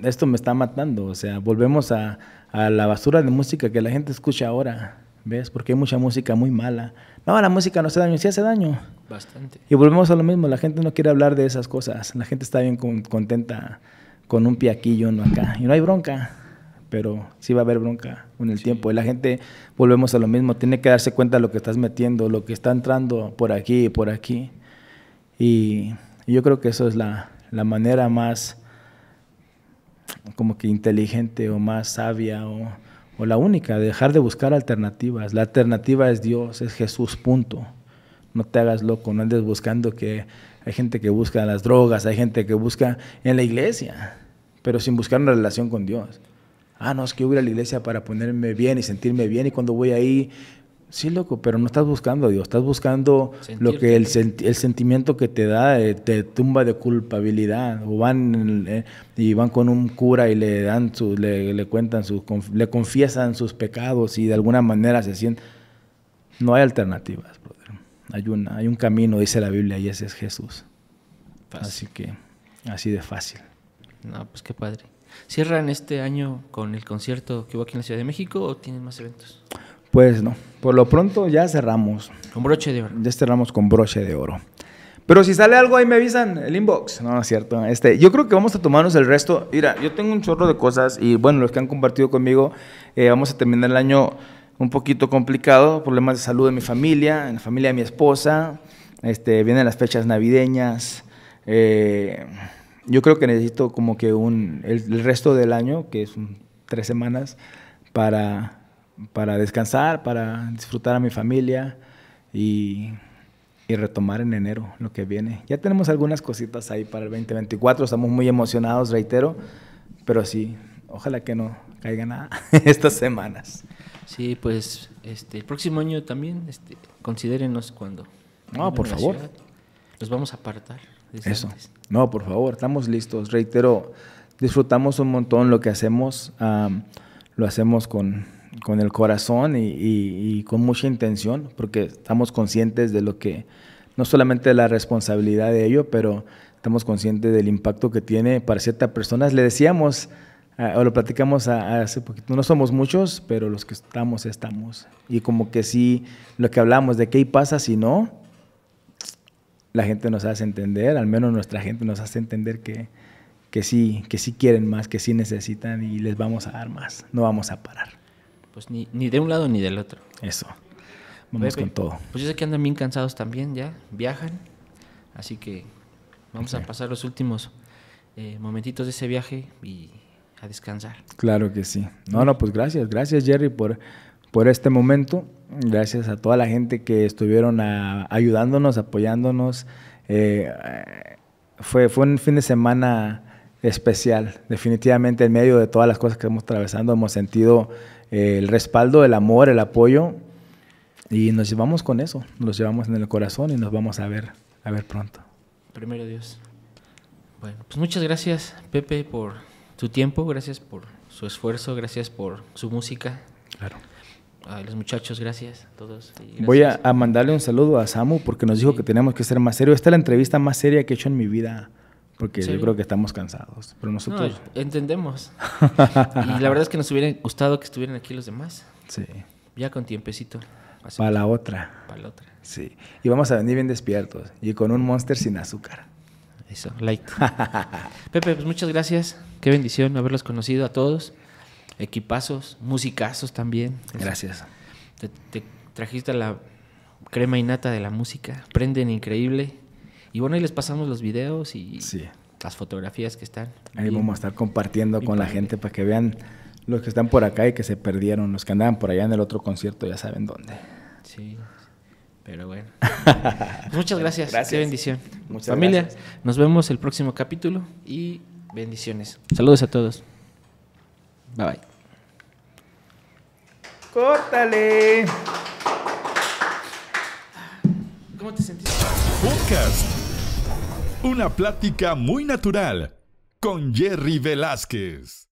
esto me está matando. O sea, volvemos a la basura de música que la gente escucha ahora. ¿Ves? Porque hay mucha música muy mala. No, la música no hace daño, sí hace daño. Bastante. Y volvemos a lo mismo, la gente no quiere hablar de esas cosas. La gente está bien contenta con un piaquillo no acá. Y no hay bronca, pero sí va a haber bronca con el tiempo. Y la gente, volvemos a lo mismo, tiene que darse cuenta de lo que estás metiendo, lo que está entrando por aquí y por aquí. Y, yo creo que eso es la, la manera más como que inteligente o más sabia o la única, dejar de buscar alternativas. La alternativa es Dios, es Jesús, punto. No te hagas loco, no andes buscando que hay gente que busca las drogas, hay gente que busca en la iglesia, pero sin buscar una relación con Dios. Ah, no, es que yo voy a la iglesia para ponerme bien y sentirme bien y cuando voy ahí Sí, loco, pero no estás buscando a Dios, estás buscando lo que el, sentimiento que te da, eh, te tumba de culpabilidad. O van eh, y van con un cura y le dan le, cuentan sus, le confiesan sus pecados y de alguna manera se sienten. No hay alternativas, brother. Hay una, hay un camino, dice la Biblia, y ese es Jesús. Así que, así de fácil.
No, pues qué padre. ¿Cierran este año con el concierto que hubo aquí en la Ciudad de México o tienen más eventos?
Pues no. Por lo pronto ya cerramos. Con broche de oro. Ya cerramos con broche de oro.
Pero si sale algo ahí me avisan, el
inbox. No, no es cierto. Este, yo creo que vamos a tomarnos el resto. Mira, yo tengo un chorro de cosas y bueno, los que han compartido conmigo, eh, vamos a terminar el año un poquito complicado, problemas de salud de mi familia, en la familia de mi esposa, este, vienen las fechas navideñas. Eh, yo creo que necesito como que un, el, resto del año, que es tres semanas, para para descansar, para disfrutar a mi familia y, retomar en enero lo que viene. Ya tenemos algunas cositas ahí para el 2024, estamos muy emocionados, reitero, pero sí, ojalá que no
caiga nada estas semanas. Sí, pues este, el próximo año también, este, considérenos cuando. No, por favor. nos vamos a apartar. Eso.
No, por favor, estamos listos. Reitero, disfrutamos un montón lo que hacemos. lo hacemos con con el corazón y, con mucha intención, porque estamos conscientes de lo que, no solamente la responsabilidad de ello, pero estamos conscientes del impacto que tiene para ciertas personas. Le decíamos, eh, o lo platicamos hace poquito, no somos muchos, pero los que estamos, estamos. Y como que sí, lo que hablamos de qué pasa si no, la gente nos hace entender, al menos nuestra gente nos hace entender que, que sí, que sí quieren más, que sí necesitan y les vamos a dar más, no vamos a
parar pues ni, ni de un lado ni del otro. Eso. Vamos con todo. Pues yo sé que andan bien cansados también, ya viajan. Así que vamos a pasar los últimos eh, momentitos de ese viaje y a descansar. Claro que sí.
No, no, pues gracias, gracias Jerry por, por este momento. Gracias a toda la gente que estuvieron ah, ayudándonos, apoyándonos. Eh, eh, fue, fue un fin de semana especial, definitivamente en medio de todas las cosas que hemos atravesando, hemos sentido el respaldo, el amor, el apoyo. Y nos llevamos con eso, nos llevamos en el corazón y nos vamos a ver, a ver pronto.
Primero Dios. Bueno, pues muchas gracias Pepe por tu tiempo, gracias por su esfuerzo, gracias por su música. Claro. A los muchachos, gracias a todos. Voy a,
mandarle un saludo a Samu porque nos dijo que tenemos que ser más serios. Esta es la entrevista más seria que he hecho en mi vida porque yo creo que estamos cansados. Pero nosotros.
entendemos. y la verdad es que nos hubiera gustado que estuvieran aquí los demás. Sí. Ya con tiempecito.
Para la otra. Para la otra. Sí. Y vamos a venir bien despiertos y con un monster sin azúcar. Eso,
light. Pepe, pues muchas gracias. Qué bendición haberlos conocido a todos. Equipazos, musicazos también. Gracias. Te, te trajiste la crema innata de la música. Prenden increíble. Y bueno, ahí les pasamos los videos y las fotografías que están. Ahí vamos a
estar compartiendo con la gente para que vean los que están por acá y que se perdieron, los que andaban por allá en el otro concierto, ya saben dónde.
Sí. Pero bueno. Pues muchas gracias. gracias. Qué bendición. Muchas Familia, nos vemos el próximo capítulo y bendiciones. Saludos a todos. Bye bye.
Córtale. ¿Cómo te sentiste? Una plática muy natural con Jerry Velázquez.